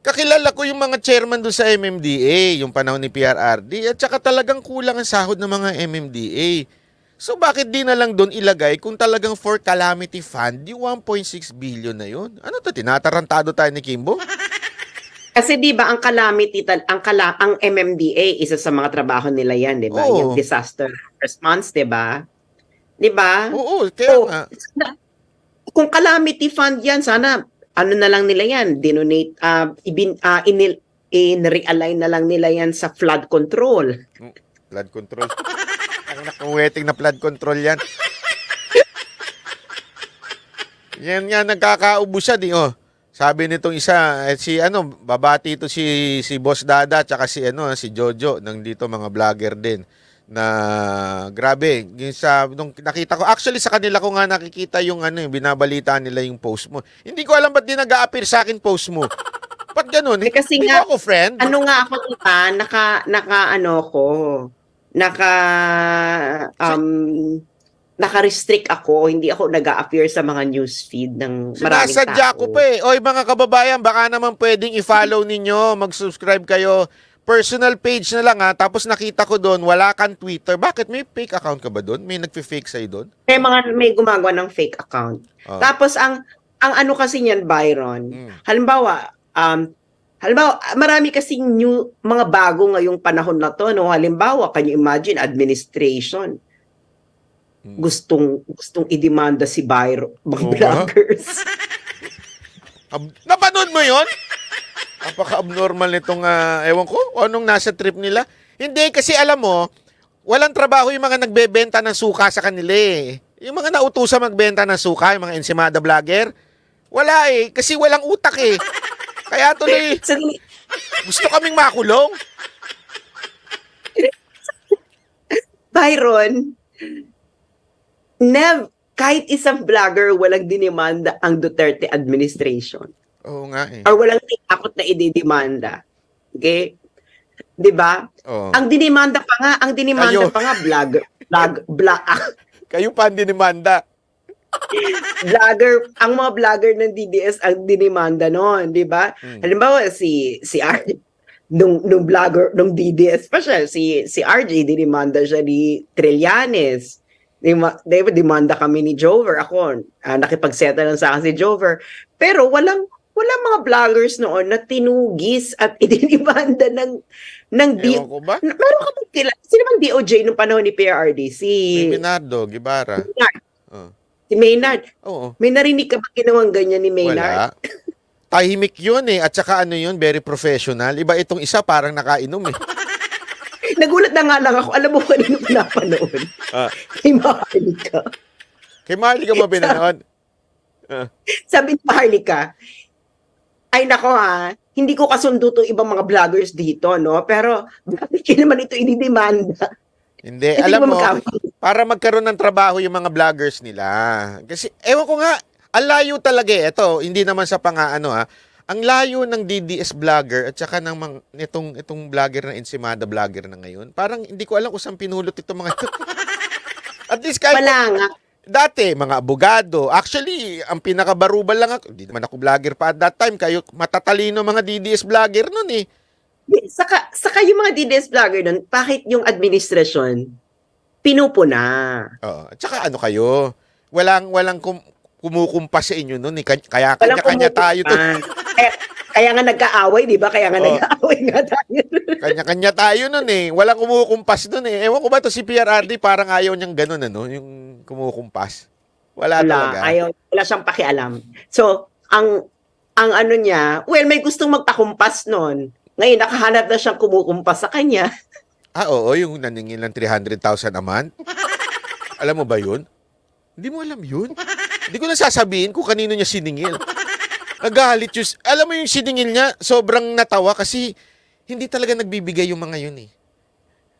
Kakilala ko yung mga chairman doon sa MMDA, yung panahon ni PRRD, at saka talagang kulang ang sahod ng mga MMDA. So bakit di na lang doon ilagay kung talagang for calamity fund, yung 1.6 billion na yun? Ano to, tinatarantado tayo ni Kimbo? Kasi 'di ba ang calamity ang kala, ang MMDA isa sa mga trabaho nila 'yan, 'di ba? Yung disaster response, 'di ba? 'Di ba? Oo, kaya so, nga. Kung calamity fund 'yan, sana ano na lang nila yan, dinonate, uh, ibin, uh, inil, in-realign na lang nila yan sa flood control. Hmm, flood control. Ang nakuweting na flood control yan. yan yan nagkakaubusan eh, oh. Sabi nitong isa, eh, si ano, babati ito si si Boss Dada tsaka si ano, ah, si Jojo ng dito mga vlogger din na grabe yung sa nung nakita ko actually sa kanila ko nga nakikita yung ano yung binabalita nila yung post mo hindi ko alam ba't di nag-a-appear sa akin post mo ba't ganun eh, kasi nga, ako friend ano nga ako diba naka naka ano ko naka um naka-restrict ako, hindi ako nag a appear sa mga news feed ng maraming Sinasadya tao. ko pa eh. Oy mga kababayan, baka naman pwedeng i-follow ninyo, mag-subscribe kayo personal page na lang ha, tapos nakita ko doon, wala kang Twitter. Bakit? May fake account ka ba doon? May nagfe-fake sa'yo doon? May mga, may gumagawa ng fake account. Oh. Tapos ang, ang ano kasi niyan, Byron, hmm. halimbawa, um, Halimbawa, marami kasi new, mga bago ngayong panahon na to. No? Halimbawa, can you imagine, administration. Hmm. Gustong, gustong idemanda si Byron, mga oh, vloggers. Napanood mo yon? Napaka-abnormal nitong, uh, ewan ko, anong nasa trip nila. Hindi, kasi alam mo, walang trabaho yung mga nagbebenta ng suka sa kanila eh. Yung mga nautusa magbenta ng suka, yung mga ensimada vlogger, wala eh, kasi walang utak eh. Kaya tuloy, gusto kaming makulong. Byron, nev, kahit isang vlogger walang dinimanda ang Duterte administration. Oo nga eh. Or walang takot na ididemanda. Okay? 'Di ba? Oh. Ang dinimanda pa nga, ang dinimanda Kayo. pa nga vlog, vlog, vlog. Kayo pa ang dinimanda. vlogger, ang mga vlogger ng DDS ang dinimanda noon, 'di ba? Hmm. Halimbawa si si RJ nung nung vlogger nung DDS pa siya si si RJ dinimanda siya ni Trillanes. Diba, demanda kami ni Jover. Ako, uh, nakipagsettle lang sa akin si Jover. Pero walang wala mga vloggers noon na tinugis at idinibanda ng ng D- Ewan ko ba? Na, meron ka bang kilala? Sino bang DOJ nung panahon ni PRD? Si Minardo, Gibara. Maynard. Oh. Si Maynard. Oo. May narinig ka ba ginawang ganyan ni Maynard? Wala. Tahimik yun eh. At saka ano yun, very professional. Iba itong isa parang nakainom eh. Nagulat na nga lang ako. Alam mo ba ano pinapanood. Ah. Kay Maharlika. Kay Maharlika ba pinanood? Uh. Sabi ni Maharlika, ay nako ha, hindi ko kasundo itong ibang mga vloggers dito, no? Pero bakit naman ito inidemanda? Hindi, hindi alam mo, para magkaroon ng trabaho yung mga vloggers nila. Kasi, ewan ko nga, ang layo talaga eh. Ito, hindi naman sa pangaano ha. Ang layo ng DDS vlogger at saka ng mga, itong, itong vlogger na Ensimada vlogger na ngayon, parang hindi ko alam kung saan pinulot itong mga at least kahit... Wala nga Dati, mga abogado. Actually, ang pinakabarubal lang ako, hindi naman ako vlogger pa at that time, kayo matatalino mga DDS vlogger nun eh. Saka, saka yung mga DDS vlogger nun, bakit yung administrasyon pinupuna? Oo. Oh, tsaka ano kayo, walang, walang kum- kumukumpas sa inyo nun eh. Kaya kanya-kanya tayo. To. kaya, Kaya nga nagkaaway, di ba? Kaya nga oh. nag-aaway nga tayo. Kanya-kanya tayo nun eh. Walang kumukumpas nun eh. Ewan ko ba to si PRRD parang ayaw niyang ganun ano, yung kumukumpas. Wala, wala talaga. Ayaw, wala siyang pakialam. So, ang ang ano niya, well, may gustong magpakumpas nun. Ngayon, nakahanap na siyang kumukumpas sa kanya. Ah, oo, yung naningil ng 300,000 a month. Alam mo ba yun? Hindi mo alam yun. Hindi ko na sasabihin kung kanino niya siningil. Nagalit yung, alam mo yung siningil niya, sobrang natawa kasi hindi talaga nagbibigay yung mga yun eh.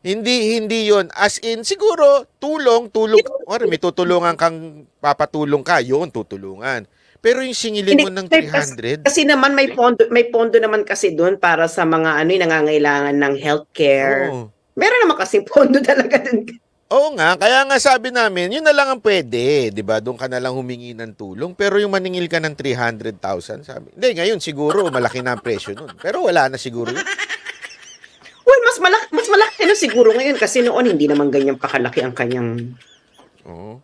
Hindi, hindi yon As in, siguro, tulong, tulong. Or may tutulungan kang, papatulong ka, yun, tutulungan. Pero yung singilin mo ng 300? Kasi, kasi naman may pondo, may pondo naman kasi doon para sa mga ano yung nangangailangan ng healthcare. Oo. Meron naman kasi pondo talaga doon. Oo nga, kaya nga sabi namin, yun na lang ang pwede, 'di ba? Doon ka na lang humingi ng tulong, pero yung maningil ka ng 300,000, sabi. Hindi, ngayon siguro malaki na ang presyo noon. Pero wala na siguro. Yun. Well, mas malaki mas malaki na siguro ngayon kasi noon hindi naman ganyan pakalaki ang kanyang Oo.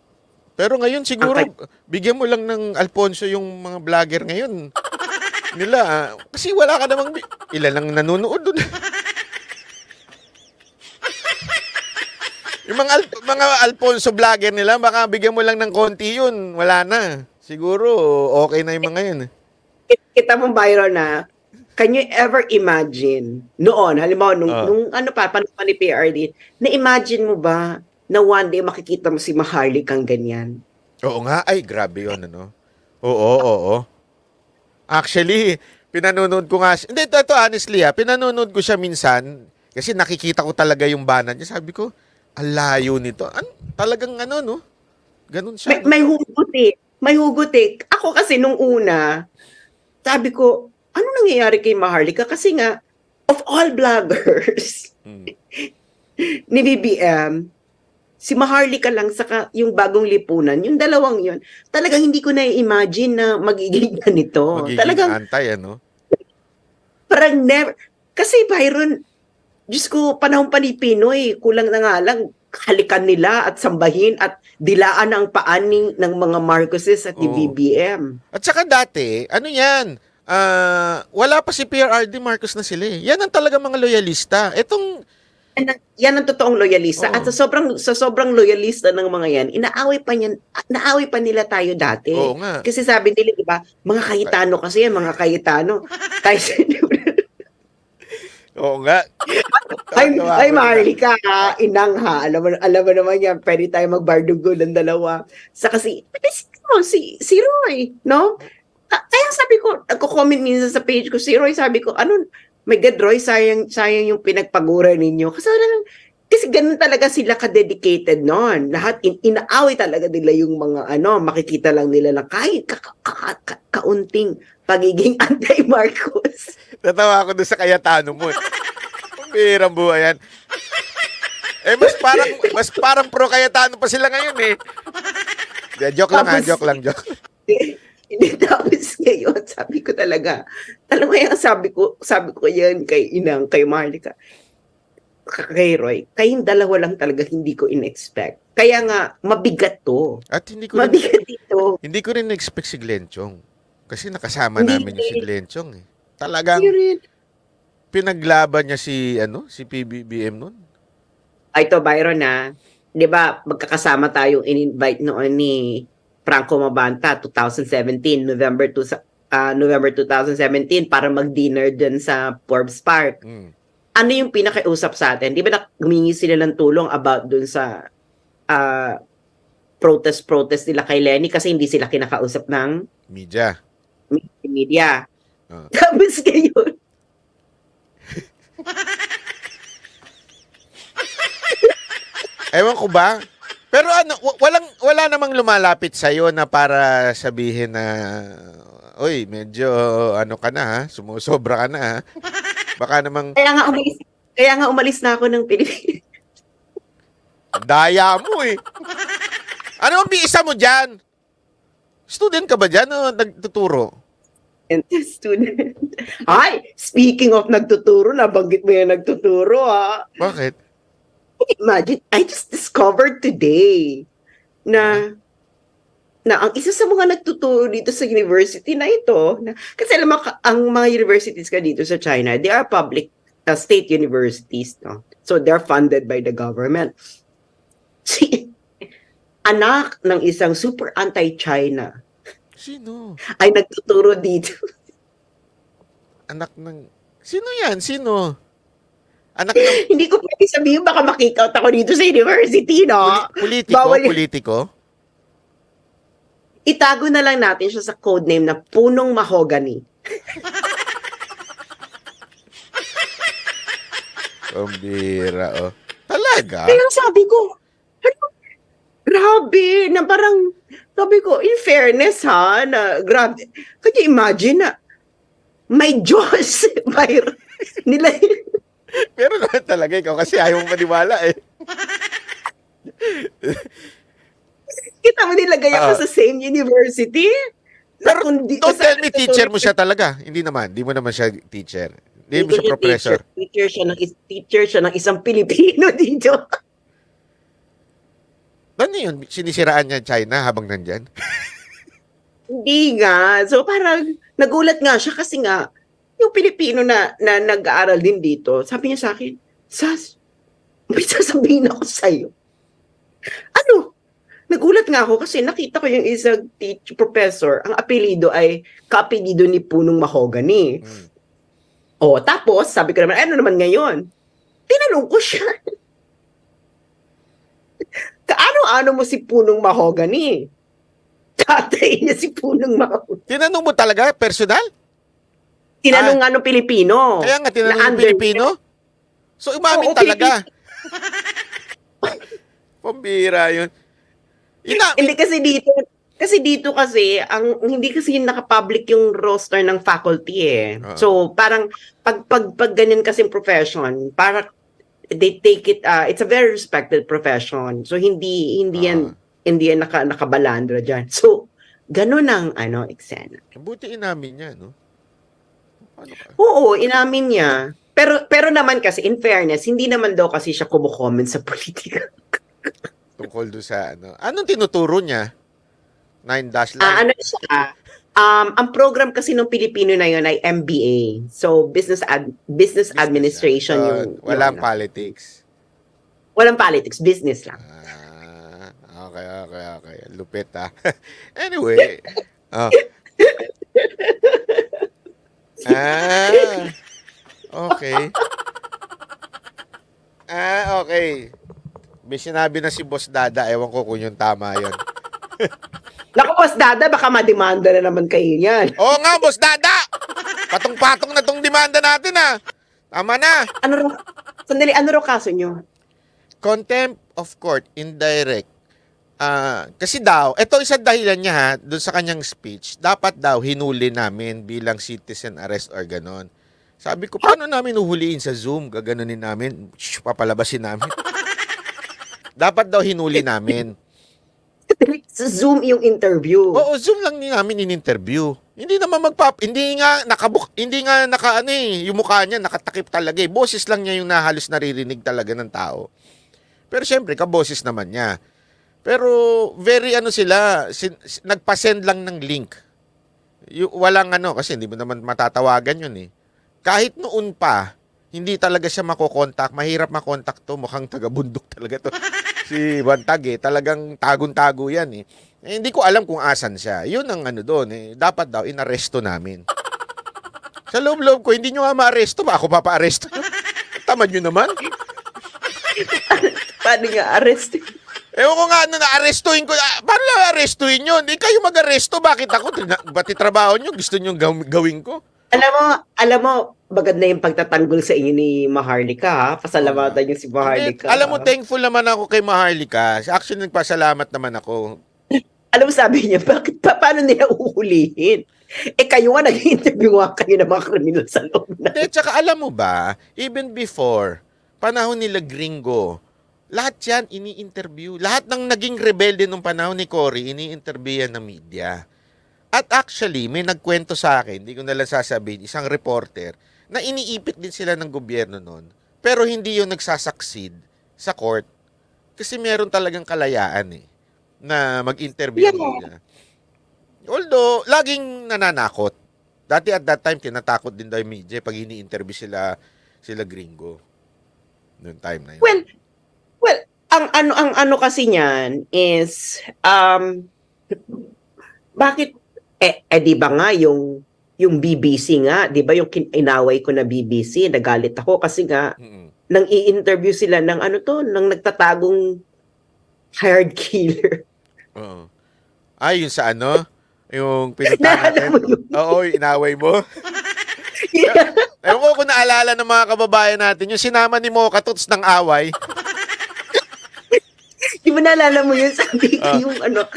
Pero ngayon siguro kay- bigyan mo lang ng Alfonso yung mga vlogger ngayon. Nila ah. kasi wala ka namang ilan lang nanonood doon. Yung mga, Al- mga Alfonso vlogger nila, baka bigyan mo lang ng konti yun. Wala na. Siguro, okay na yung mga yun. Kita mo, viral na, can you ever imagine noon, halimbawa, nung, oh. nung ano pa, panahon ni PRD, na-imagine mo ba na one day makikita mo si Maharlik kang ganyan? Oo nga. Ay, grabe yun, ano? Oo, oo, oo. Actually, pinanonood ko nga siya. Hindi, ito, ito honestly ha, ah. pinanonood ko siya minsan kasi nakikita ko talaga yung banat niya. Sabi ko, ang layo nito. An, talagang ano, no? Ganun siya. May, no? may hugot eh. May hugot eh. Ako kasi nung una, sabi ko, ano nangyayari kay Maharlika? Kasi nga, of all bloggers hmm. ni BBM, si Maharlika lang saka yung bagong lipunan, yung dalawang yun, talagang hindi ko na-imagine na magiging ganito. Magiging talagang, antay, ano? Parang never, kasi Byron, Diyos ko, panahon pa ni Pinoy, kulang na nga lang, halikan nila at sambahin at dilaan ang paaning ng mga Marcoses at oh. BBM. At saka dati, ano yan, uh, wala pa si PRRD Marcos na sila eh. Yan ang talaga mga loyalista. Itong yan ang, yan ang totoong loyalista. Oo. At sa sobrang sa sobrang loyalista ng mga yan, inaaway pa niyan, naaway pa nila tayo dati. Oo, nga. Kasi sabi nila, 'di ba, mga Cayetano kasi yan, mga Cayetano. Kaysa Oo nga. ay, ay Maharlika, inang ha. Alam mo, alam mo naman yan, pwede tayo magbardugo ng dalawa. Sa kasi, ano, si, si Roy, no? Ah, kaya sabi ko, nagko-comment minsan sa page ko, si Roy, sabi ko, ano, may God, Roy, sayang, sayang yung pinagpagura ninyo. Kasi lang, kasi ganun talaga sila ka-dedicated noon. Lahat in, inaaway talaga nila yung mga ano, makikita lang nila na kahit ka, ka, ka, ka, kaunting pagiging anti-Marcos. Natawa ako doon sa kaya tanong mo. Eh. Pirang buhay yan. Eh, mas parang, mas parang pro Cayetano pa sila ngayon eh. De, joke tapos, lang ha, joke lang, joke. Hindi, hindi tapos ngayon, sabi ko talaga, alam mo yung sabi ko, sabi ko yan kay Inang, kay Marlica, kay Roy, kayong dalawa lang talaga hindi ko in-expect. Kaya nga, mabigat to. At hindi ko mabigat rin, ito. Hindi ko rin expect si Glenn Chong. Kasi nakasama Hindi. namin yung si Lenchong eh. Talagang pinaglaban niya si ano, si PBBM noon. Ay ah, to Byron na, ah. 'di ba, magkakasama tayong in-invite noon ni Franco Mabanta 2017 November 2 uh, ah, November 2017 para mag-dinner dyan sa Forbes Park. Mm. Ano yung pinakausap sa atin? Di ba na, sila ng tulong about dun sa uh, protest-protest nila kay Lenny kasi hindi sila kinakausap ng media media. Uh. Tapos ngayon, Ewan ko ba? Pero ano, walang wala namang lumalapit sa iyo na para sabihin na oy, medyo ano ka na ha, sumusobra ka na ha. Baka namang Kaya nga umalis, kaya nga umalis na ako ng Pilipinas. Daya mo eh. Ano ang biisa mo diyan? Student ka ba diyan o nagtuturo? and student. Ay, speaking of nagtuturo, nabanggit mo yung nagtuturo ha. Bakit? Imagine, I just discovered today na na ang isa sa mga nagtuturo dito sa university na ito, na, kasi alam mo, ang mga universities ka dito sa China, they are public uh, state universities. No? So they're funded by the government. Si, anak ng isang super anti-China Sino? Ay, nagtuturo dito. Anak ng... Sino yan? Sino? Anak ng... Hindi ko pwede sabihin, baka makikout ako dito sa university, no? politiko? Bawal... Politiko? Itago na lang natin siya sa code name na Punong Mahogany. Ang bira, oh. Talaga? Kaya sabi ko, ano Grabe, na parang, sabi ko, in fairness ha, na grabe. Can you imagine na, may Diyos, viral nila Pero talaga ikaw kasi ayaw mong maniwala eh. Kita mo nilagay ako uh, sa same university? Pero kundi, don't tell me teacher mo siya talaga. Hindi naman. Hindi mo naman siya teacher. Hindi, hindi mo siya professor. Teacher, teacher, siya ng, teacher siya ng isang Pilipino dito. Ano yun? Sinisiraan niya China habang nandyan? Hindi nga. So parang nagulat nga siya kasi nga yung Pilipino na, na nag-aaral din dito, sabi niya sa akin, Sas, may sasabihin ako sa'yo. Ano? Nagulat nga ako kasi nakita ko yung isang teach, professor, ang apelido ay kapelido ni Punong Mahogany. Mm. O, tapos, sabi ko naman, ano naman ngayon? Tinanong ko siya. ano mo si Punong Mahogany? Tatay niya si Punong Mahogany. Tinanong mo talaga, personal? Tinanong ah, ano Pilipino. Kaya nga, tinanong ng Pilipino? So, umamin Oo, talaga. Pambira yun. Ina- hindi kasi dito, kasi dito kasi, ang hindi kasi yung nakapublic yung roster ng faculty eh. Uh-huh. So, parang pag, pag, pag ganyan kasing profession, para they take it uh, it's a very respected profession. So hindi hindi yan ah. hindi yan naka, nakabalandra diyan. So ganun ang ano eksena. Buti inamin niya, no? Ano ka? Oo, inamin niya. Pero pero naman kasi in fairness, hindi naman daw kasi siya kumo-comment sa politika. Tungkol do sa ano. Anong tinuturo niya? Nine dash ah, line. Ah, ano siya? Um, ang program kasi ng Pilipino na yun ay MBA. So business ad business, business administration uh, yung Walang yung, politics. Walang politics, business lang. Ah, okay, okay, okay. Lupit ah. anyway. oh. ah. Okay. Ah, okay. May sinabi na si Boss Dada. Ewan ko kung yung tama yon. Naku, Boss Dada, baka mademanda na naman kayo yan. Oo nga, Boss Dada! Patong-patong na tong demanda natin, ha? Ah. Tama na. Ano ro? Sandali, ano ro kaso nyo? Contempt of court, indirect. Uh, kasi daw, ito isa dahilan niya ha, doon sa kanyang speech, dapat daw hinuli namin bilang citizen arrest or ganon. Sabi ko, paano namin uhuliin sa Zoom? Gaganunin namin, shh, papalabasin namin. dapat daw hinuli namin. Zoom yung interview. Oo, Zoom lang ni namin in-interview. Hindi naman magpap, hindi nga nakabuk, hindi nga naka ano eh, yung mukha niya nakatakip talaga eh. Boses lang niya yung nahalos naririnig talaga ng tao. Pero syempre, kaboses naman niya. Pero very ano sila, sin, sin, nagpa-send lang ng link. Yung, walang ano, kasi hindi mo naman matatawagan yun eh. Kahit noon pa, hindi talaga siya makokontakt. Mahirap makontakt to. Mukhang taga-bundok talaga to si Bantag eh. Talagang tagong-tago yan eh. eh. Hindi ko alam kung asan siya. Yun ang ano doon eh. Dapat daw, inaresto namin. Sa loob-loob ko, hindi nyo nga maaresto ba? Ako papaaresto. Tamad nyo naman. Paano nga aresto? Ewan ko nga, ano, na-arestuin ko. Ah, paano lang arestuin yun? Hindi eh, kayo mag-aresto. Bakit ako? Ba't trabaho nyo? Gusto nyo gawin ko? Alam mo, alam mo, maganda yung pagtatanggol sa inyo ni Maharlika. Pasalamatan niyo si Maharlika. Alam mo, thankful naman ako kay Maharlika. Actually, nagpasalamat naman ako. Alam mo, sabi niya, bakit pa, paano nila uhulihin? Eh kayo nga, nag-interview nga kayo ng mga kriminal sa loob na. De, tsaka alam mo ba, even before, panahon nila gringo, lahat yan ini-interview. Lahat ng naging rebelde nung panahon ni Cory, ini-interview yan ng media. At actually, may nagkwento sa akin, hindi ko nalang sasabihin, isang reporter, na iniipit din sila ng gobyerno noon, pero hindi yung nagsasucceed sa court kasi meron talagang kalayaan eh na mag-interview yeah. nila. Although, laging nananakot. Dati at that time, tinatakot din daw yung media eh, pag ini-interview sila, sila gringo. Noong time na yun. Well, well, ang ano ang ano kasi niyan is um bakit eh, eh di ba nga yung yung BBC nga, 'di ba yung inaway ko na BBC, nagalit ako kasi nga mm-hmm. nang i-interview sila ng ano to, ng nagtatagong hired killer. Oo. Ay, yun sa ano? Yung pinunta natin. Oo, inaway mo. yeah. Eh, ewan ko kung naalala ng mga kababayan natin, yung sinama ni Mocha Tots ng away. Di ba naalala mo yun? Sabi ko uh, yung ano,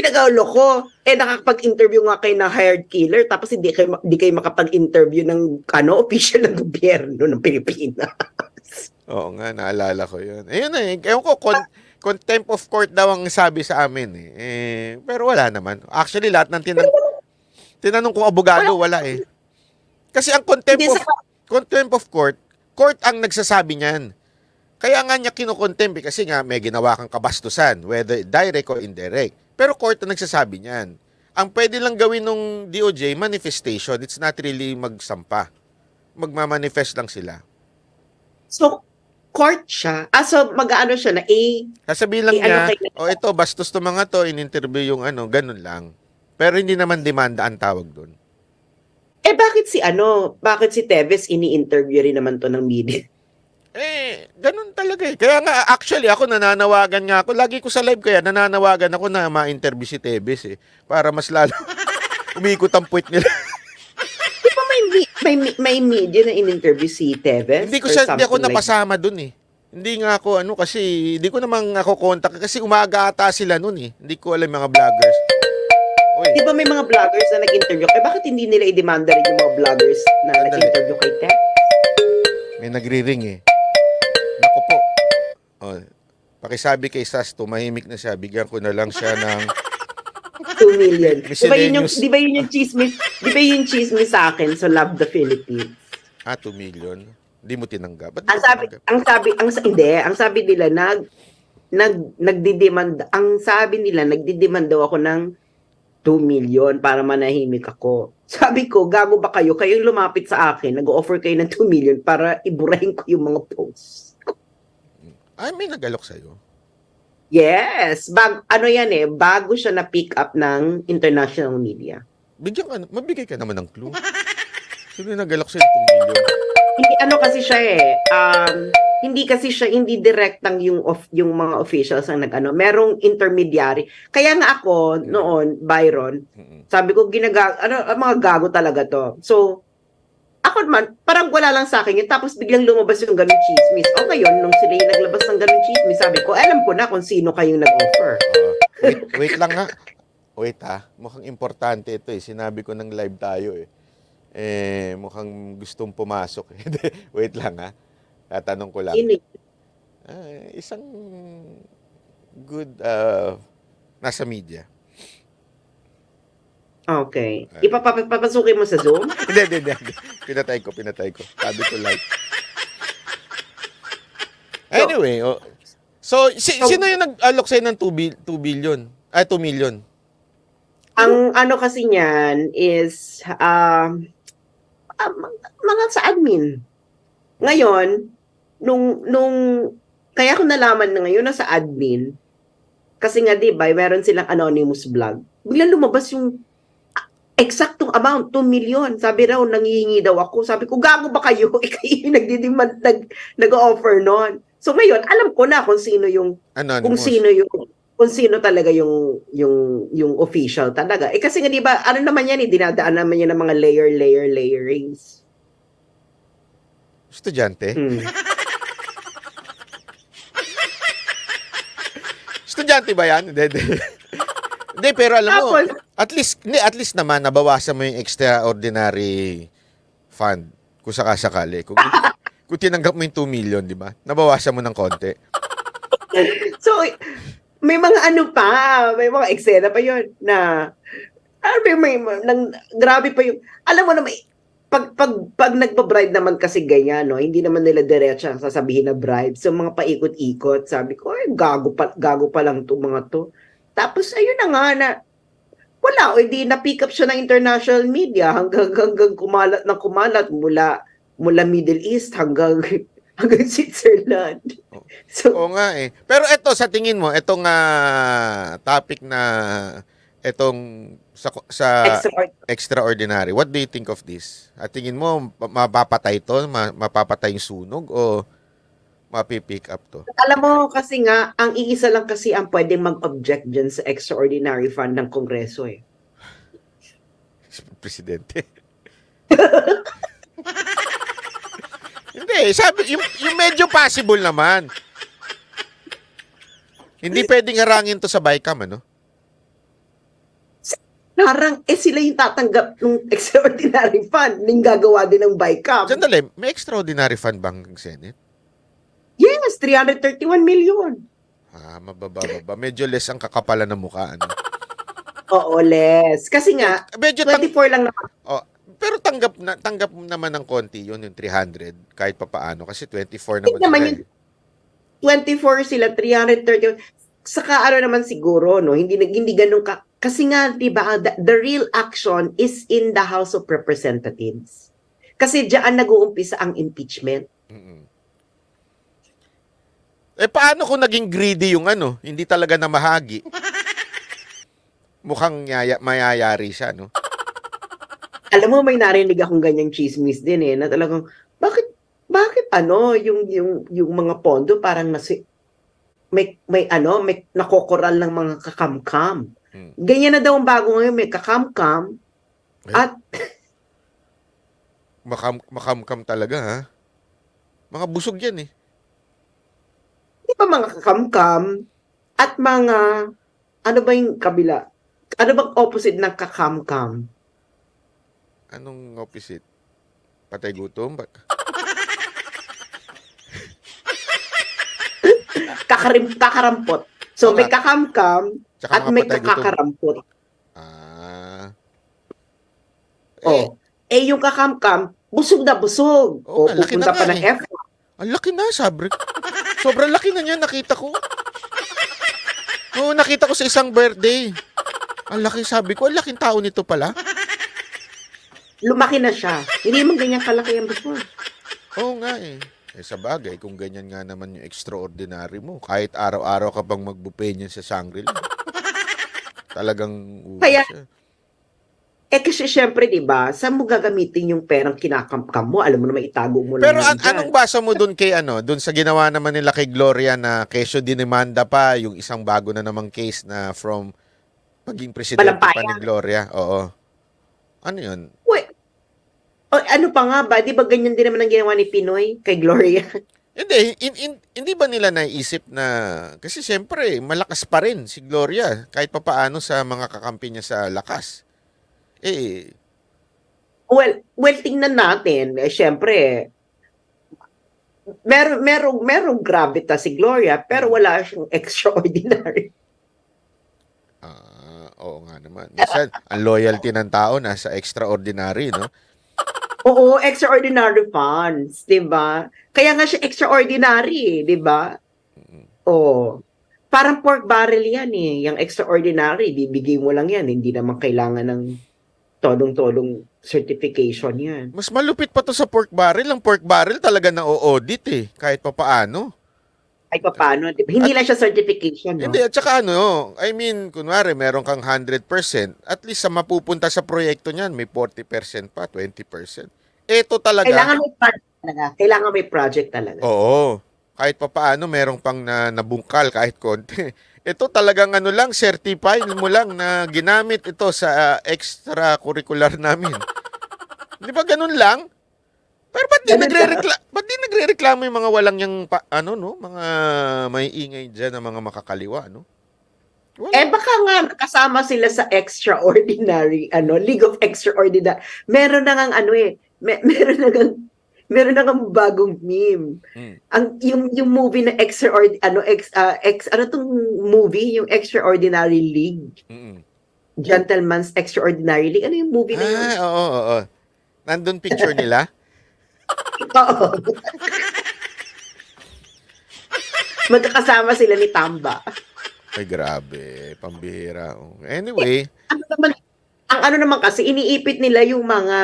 pinagaulo ko. Eh, nakakapag-interview nga kayo ng hired killer, tapos hindi kayo, hindi kayo makapag-interview ng ano, official ng gobyerno ng Pilipinas. Oo nga, naalala ko yun. Ayun na eh, ewan ko, con- contempt of court daw ang sabi sa amin eh. eh pero wala naman. Actually, lahat ng tinanong, tinanong kong abogado, wala eh. Kasi ang contempt of, contempt of court, court ang nagsasabi niyan. Kaya nga niya kinukontempt kasi nga may ginawa kang kabastusan, whether direct or indirect. Pero court na nagsasabi niyan. Ang pwede lang gawin ng DOJ, manifestation. It's not really magsampa. Magmamanifest lang sila. So, court siya. Ah, so mag-ano siya na A. Sasabihin lang A, ano niya, ano kayo? oh, ito, bastos to mga to, in-interview yung ano, ganun lang. Pero hindi naman demanda ang tawag doon. Eh bakit si ano, bakit si Teves ini-interview rin naman to ng media? Eh, ganun talaga eh. Kaya nga, actually, ako nananawagan nga ako. Lagi ko sa live kaya, nananawagan ako na ma-interview si Tebes eh. Para mas lalo umikot ang puwit nila. Di ba may, may, may media na in-interview si Tebes? Hindi ko siya, hindi ako napasama like... dun eh. Hindi nga ako ano kasi hindi ko namang ako contact. kasi umaga ata sila noon eh. Hindi ko alam mga vloggers. Oy. Di ba may mga vloggers na nag-interview? Eh bakit hindi nila i-demanda rin yung mga vloggers na nag-interview kay Tep? May nagri-ring eh. Oh, pakisabi kay Sas, tumahimik na siya. Bigyan ko na lang siya ng 2 million. Di ba yun yung, di ba yun yung chismis? di ba yun chismis sa akin sa so Love the Philippines? Ah, 2 million. Hindi mo tinanggap. Ba't ang sabi, tinanggap? ang sabi, ang hindi, ang sabi nila nag nag nagdidemand, ang sabi nila nagdidemand daw ako ng 2 million para manahimik ako. Sabi ko, gago ba kayo? Kayong lumapit sa akin, nag-offer kayo ng 2 million para iburahin ko yung mga posts. Ay, may nagalok alok sa'yo? Yes. Bag, ano yan eh, bago siya na-pick up ng international media. Bigyan ka, mabigay ka naman ng clue. Sino nag nagalok sa'yo itong video? Hindi, ano kasi siya eh, um, hindi kasi siya, hindi direct ang yung, of, yung mga officials ang nag-ano. Merong intermediary. Kaya nga ako, mm. noon, Byron, sabi ko, ginaga, ano, mga gago talaga to. So, ako naman, parang wala lang sa akin yun. Tapos biglang lumabas yung ganong chismis. O ngayon, nung sila yung naglabas ng ganong chismis, sabi ko, alam ko na kung sino kayong nag-offer. Uh, wait, wait lang nga. Wait ha. Mukhang importante ito eh. Sinabi ko ng live tayo eh. Eh, mukhang gustong pumasok. wait lang ha. Tatanong ko lang. Ini. Uh, ah, isang good uh, nasa media Okay. Ipapapasukin mo sa Zoom? Hindi, hindi, hindi. Pinatay ko, pinatay ko. Sabi ko like. Anyway, oh, so, si, so, sino yung nag-alok sa'yo ng 2, bil- 2 billion? Ay, 2 million? Ang ano kasi niyan is um, uh, mga sa admin. Ngayon, nung, nung, kaya ko nalaman na ngayon na sa admin, kasi nga 'di ba, meron silang anonymous vlog. Biglang lumabas yung Eksaktong amount, 2 million. Sabi raw, nangihingi daw ako. Sabi ko, gago ba kayo? Eh, nagdidimand, nag, nag-offer noon. So ngayon, alam ko na kung sino yung Anonymous. kung sino yung kung sino talaga yung yung yung official talaga. Eh kasi nga 'di ba, ano naman 'yan, eh, dinadaan naman 'yan ng mga layer layer layerings. Estudyante. Mm. Estudyante ba 'yan? Hindi, pero alam mo. At least, ni at least naman, nabawasan mo yung extraordinary fund kung sakasakali. Kung, kung tinanggap mo yung 2 million, di ba? Nabawasan mo ng konti. so, may mga ano pa, may mga eksena pa yon na sabi ah, may, nang, grabe pa yung, alam mo naman, pag, pag, pag nagpa-bribe naman kasi ganyan, no, hindi naman nila diretsa sasabihin na bribe. So, mga paikot-ikot, sabi ko, ay, gago pa, gago pa lang to mga to. Tapos, ayun na nga na, wala, o di na-pick up siya ng international media hanggang, hanggang kumalat ng kumalat mula mula Middle East hanggang hanggang Switzerland. Oh. So, Oo nga eh. Pero eto sa tingin mo, itong uh, ah, topic na itong sa, sa extraordinary. extraordinary, what do you think of this? At tingin mo, mapapatay to? Mapapatay yung sunog? O mapipick up to. Alam mo kasi nga, ang iisa lang kasi ang pwedeng mag-object dyan sa extraordinary fund ng Kongreso eh. Presidente. Hindi, sabi, yung, yung medyo possible naman. Hindi pwedeng harangin to sa BICAM, ano? Harang, eh sila yung tatanggap ng extraordinary fund, ning gagawa din ng BICAM. Sandali, may extraordinary fund bang Senate? Yes, 331 million. Ah, mababa, mababa. Medyo less ang kakapalan ng mukha. Ano? Oo, less. Kasi nga, Medyo 24 tang- lang naman. Oh, pero tanggap na tanggap naman ng konti yun yung 300 kahit papaano kasi 24 naman. Hindi naman yung 24 sila 330 sa kaano naman siguro no hindi hindi ganun ka kasi nga 'di ba the, the real action is in the House of Representatives. Kasi diyan nag-uumpisa ang impeachment. Mm-hmm. Eh paano kung naging greedy yung ano, hindi talaga namahagi? Mukhang yaya, mayayari siya, no? Alam mo, may narinig akong ganyang chismis din eh, na talagang, bakit, bakit ano, yung, yung, yung mga pondo parang nasi, may, may ano, may nakokoral ng mga kakamkam. Hmm. Ganyan na daw ang bago ngayon, may kakamkam. Eh? At, Makam, makamkam talaga, ha? Mga busog yan eh di ba mga kakamkam at mga, ano ba yung kabila? Ano bang opposite ng kakamkam? Anong opposite? Patay gutom? Ba? Kakarim, kakarampot. So, may kakamkam Tsaka at may kakakarampot. Ah. Oh. Eh. Oh. Eh, yung kakamkam, busog na busog. Oh, o, pupunta pa eh. F. Ang laki na, sabre. Sobrang laki na niya, nakita ko. Oo, nakita ko sa isang birthday. Ang laki, sabi ko, ang laking tao nito pala. Lumaki na siya. Hindi man ganyan kalaki ang before. Oo nga eh. Eh sa bagay, kung ganyan nga naman yung extraordinary mo, kahit araw-araw ka pang magbupe niyan sa shangri Talagang uwas Kaya, siya. Eh kasi syempre, di ba, saan mo gagamitin yung perang kinakamkam mo? Alam mo naman, itago mo Pero lang. Pero an- anong basa mo dun kay ano? Dun sa ginawa naman nila kay Gloria na kesyo dinimanda pa yung isang bago na namang case na from paging presidente Malampaya. pa ni Gloria. Oo. Ano yun? Wait. O, ano pa nga ba? Di ba ganyan din naman ang ginawa ni Pinoy kay Gloria? Hindi, in, in, hindi ba nila naisip na, kasi siyempre, malakas pa rin si Gloria kahit papaano sa mga kakampi niya sa lakas. Eh, eh, Well, well tingnan natin, eh, syempre, mer merong merong gravita si Gloria pero hmm. wala siyang extraordinary. Ah, oo nga naman. Minsan, ang loyalty ng tao nasa extraordinary, no? Oo, extraordinary fans, 'di ba? Kaya nga siya extraordinary, 'di ba? Oo. Parang pork barrel 'yan eh, yung extraordinary, bibigay mo lang 'yan, hindi naman kailangan ng tolong-tolong certification yan. Mas malupit pa to sa pork barrel. Ang pork barrel talaga na o-audit eh, kahit pa paano. Kahit paano. Hindi at, lang siya certification. No? Hindi, at saka ano, I mean, kunwari, meron kang 100%, at least sa mapupunta sa proyekto niyan, may 40% pa, 20%. Ito talaga. Kailangan may project talaga. Kailangan may project talaga. Oo. Kahit pa paano, meron pang na, nabungkal kahit konti ito talagang ano lang, certify mo lang na ginamit ito sa uh, extracurricular namin. Di ba ganun lang? Pero ba't di nagre-reklamo, ba't di nagre-reklamo yung mga walang yung, pa, ano no, mga may ingay dyan na mga makakaliwa, no? Wala. Eh baka nga kasama sila sa extraordinary ano League of Extraordinary. Meron na ngang ano eh, may, meron na ngang meron na ng bagong meme. Hmm. Ang yung yung movie na extraordinary ano ex, uh, ex ano tong movie yung Extraordinary League. mm Gentleman's Extraordinary League. Ano yung movie na yun? Ah, oo, oo, oo. Nandun picture nila? oo. Magkakasama sila ni Tamba. Ay, grabe. Pambihira. Anyway. Eh, naman, ang ano naman kasi, iniipit nila yung mga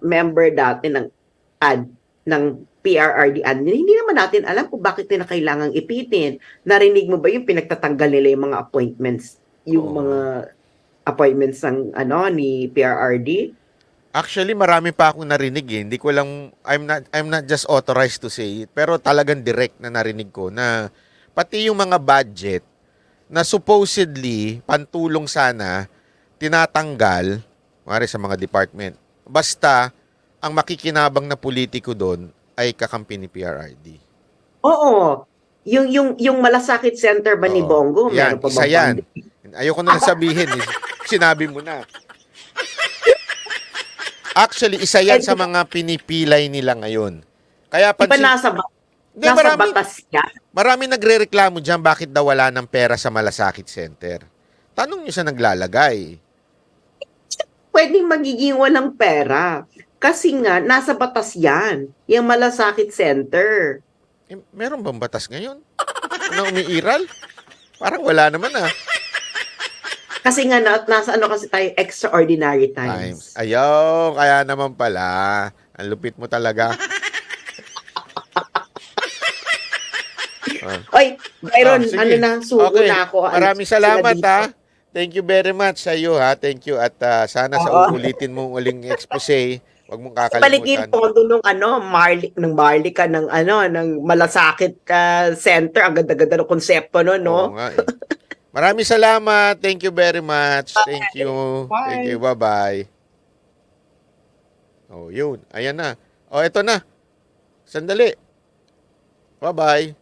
member dati ng ad ng PRRD admin, hindi naman natin alam kung bakit nila kailangang ipitin. Narinig mo ba yung pinagtatanggal nila yung mga appointments? Yung oh. mga appointments ng ano ni PRRD? Actually, marami pa akong narinig eh. Hindi ko lang I'm not I'm not just authorized to say it, pero talagang direct na narinig ko na pati yung mga budget na supposedly pantulong sana tinatanggal mare sa mga department. Basta ang makikinabang na politiko doon ay kakampi ni PRRD. Oo. Yung yung yung malasakit center ba Oo. ni Bongo? Yan, pa isa yan. Ayoko na sabihin. Eh. Sinabi mo na. Actually, isa yan eh, sa mga pinipilay nila ngayon. Kaya pansin... Diba nasa, ba- di, nasa marami, batas yan? Marami nagre-reklamo dyan bakit daw wala ng pera sa Malasakit Center. Tanong niyo sa naglalagay. Pwedeng magiging walang pera. Kasi nga, nasa batas yan. Yung malasakit center. Eh, meron bang batas ngayon? Na ano, umiiral? Parang wala naman ah. Kasi nga, na, nasa ano kasi tayo, extraordinary times. times. Ayaw, kaya naman pala. Ang lupit mo talaga. ah. Oy, Byron, ah, ano na, sugo okay. na ako. Maraming salamat ha. Ah. Thank you very much sa iyo ha. Ah. Thank you at uh, sana Oo. sa uulitin mong uling expose Wag mong kakalimutan. Paligid pondo nung ano, Marley, ng Marley ka ng ano, ng Malasakit uh, Center. Ang ganda-ganda ng konsepto no, no? Oo nga, eh. Maraming salamat. Thank you very much. Bye. Thank you. Bye. Thank you. Bye-bye. Oh, yun. Ayan na. Oh, eto na. Sandali. Bye-bye.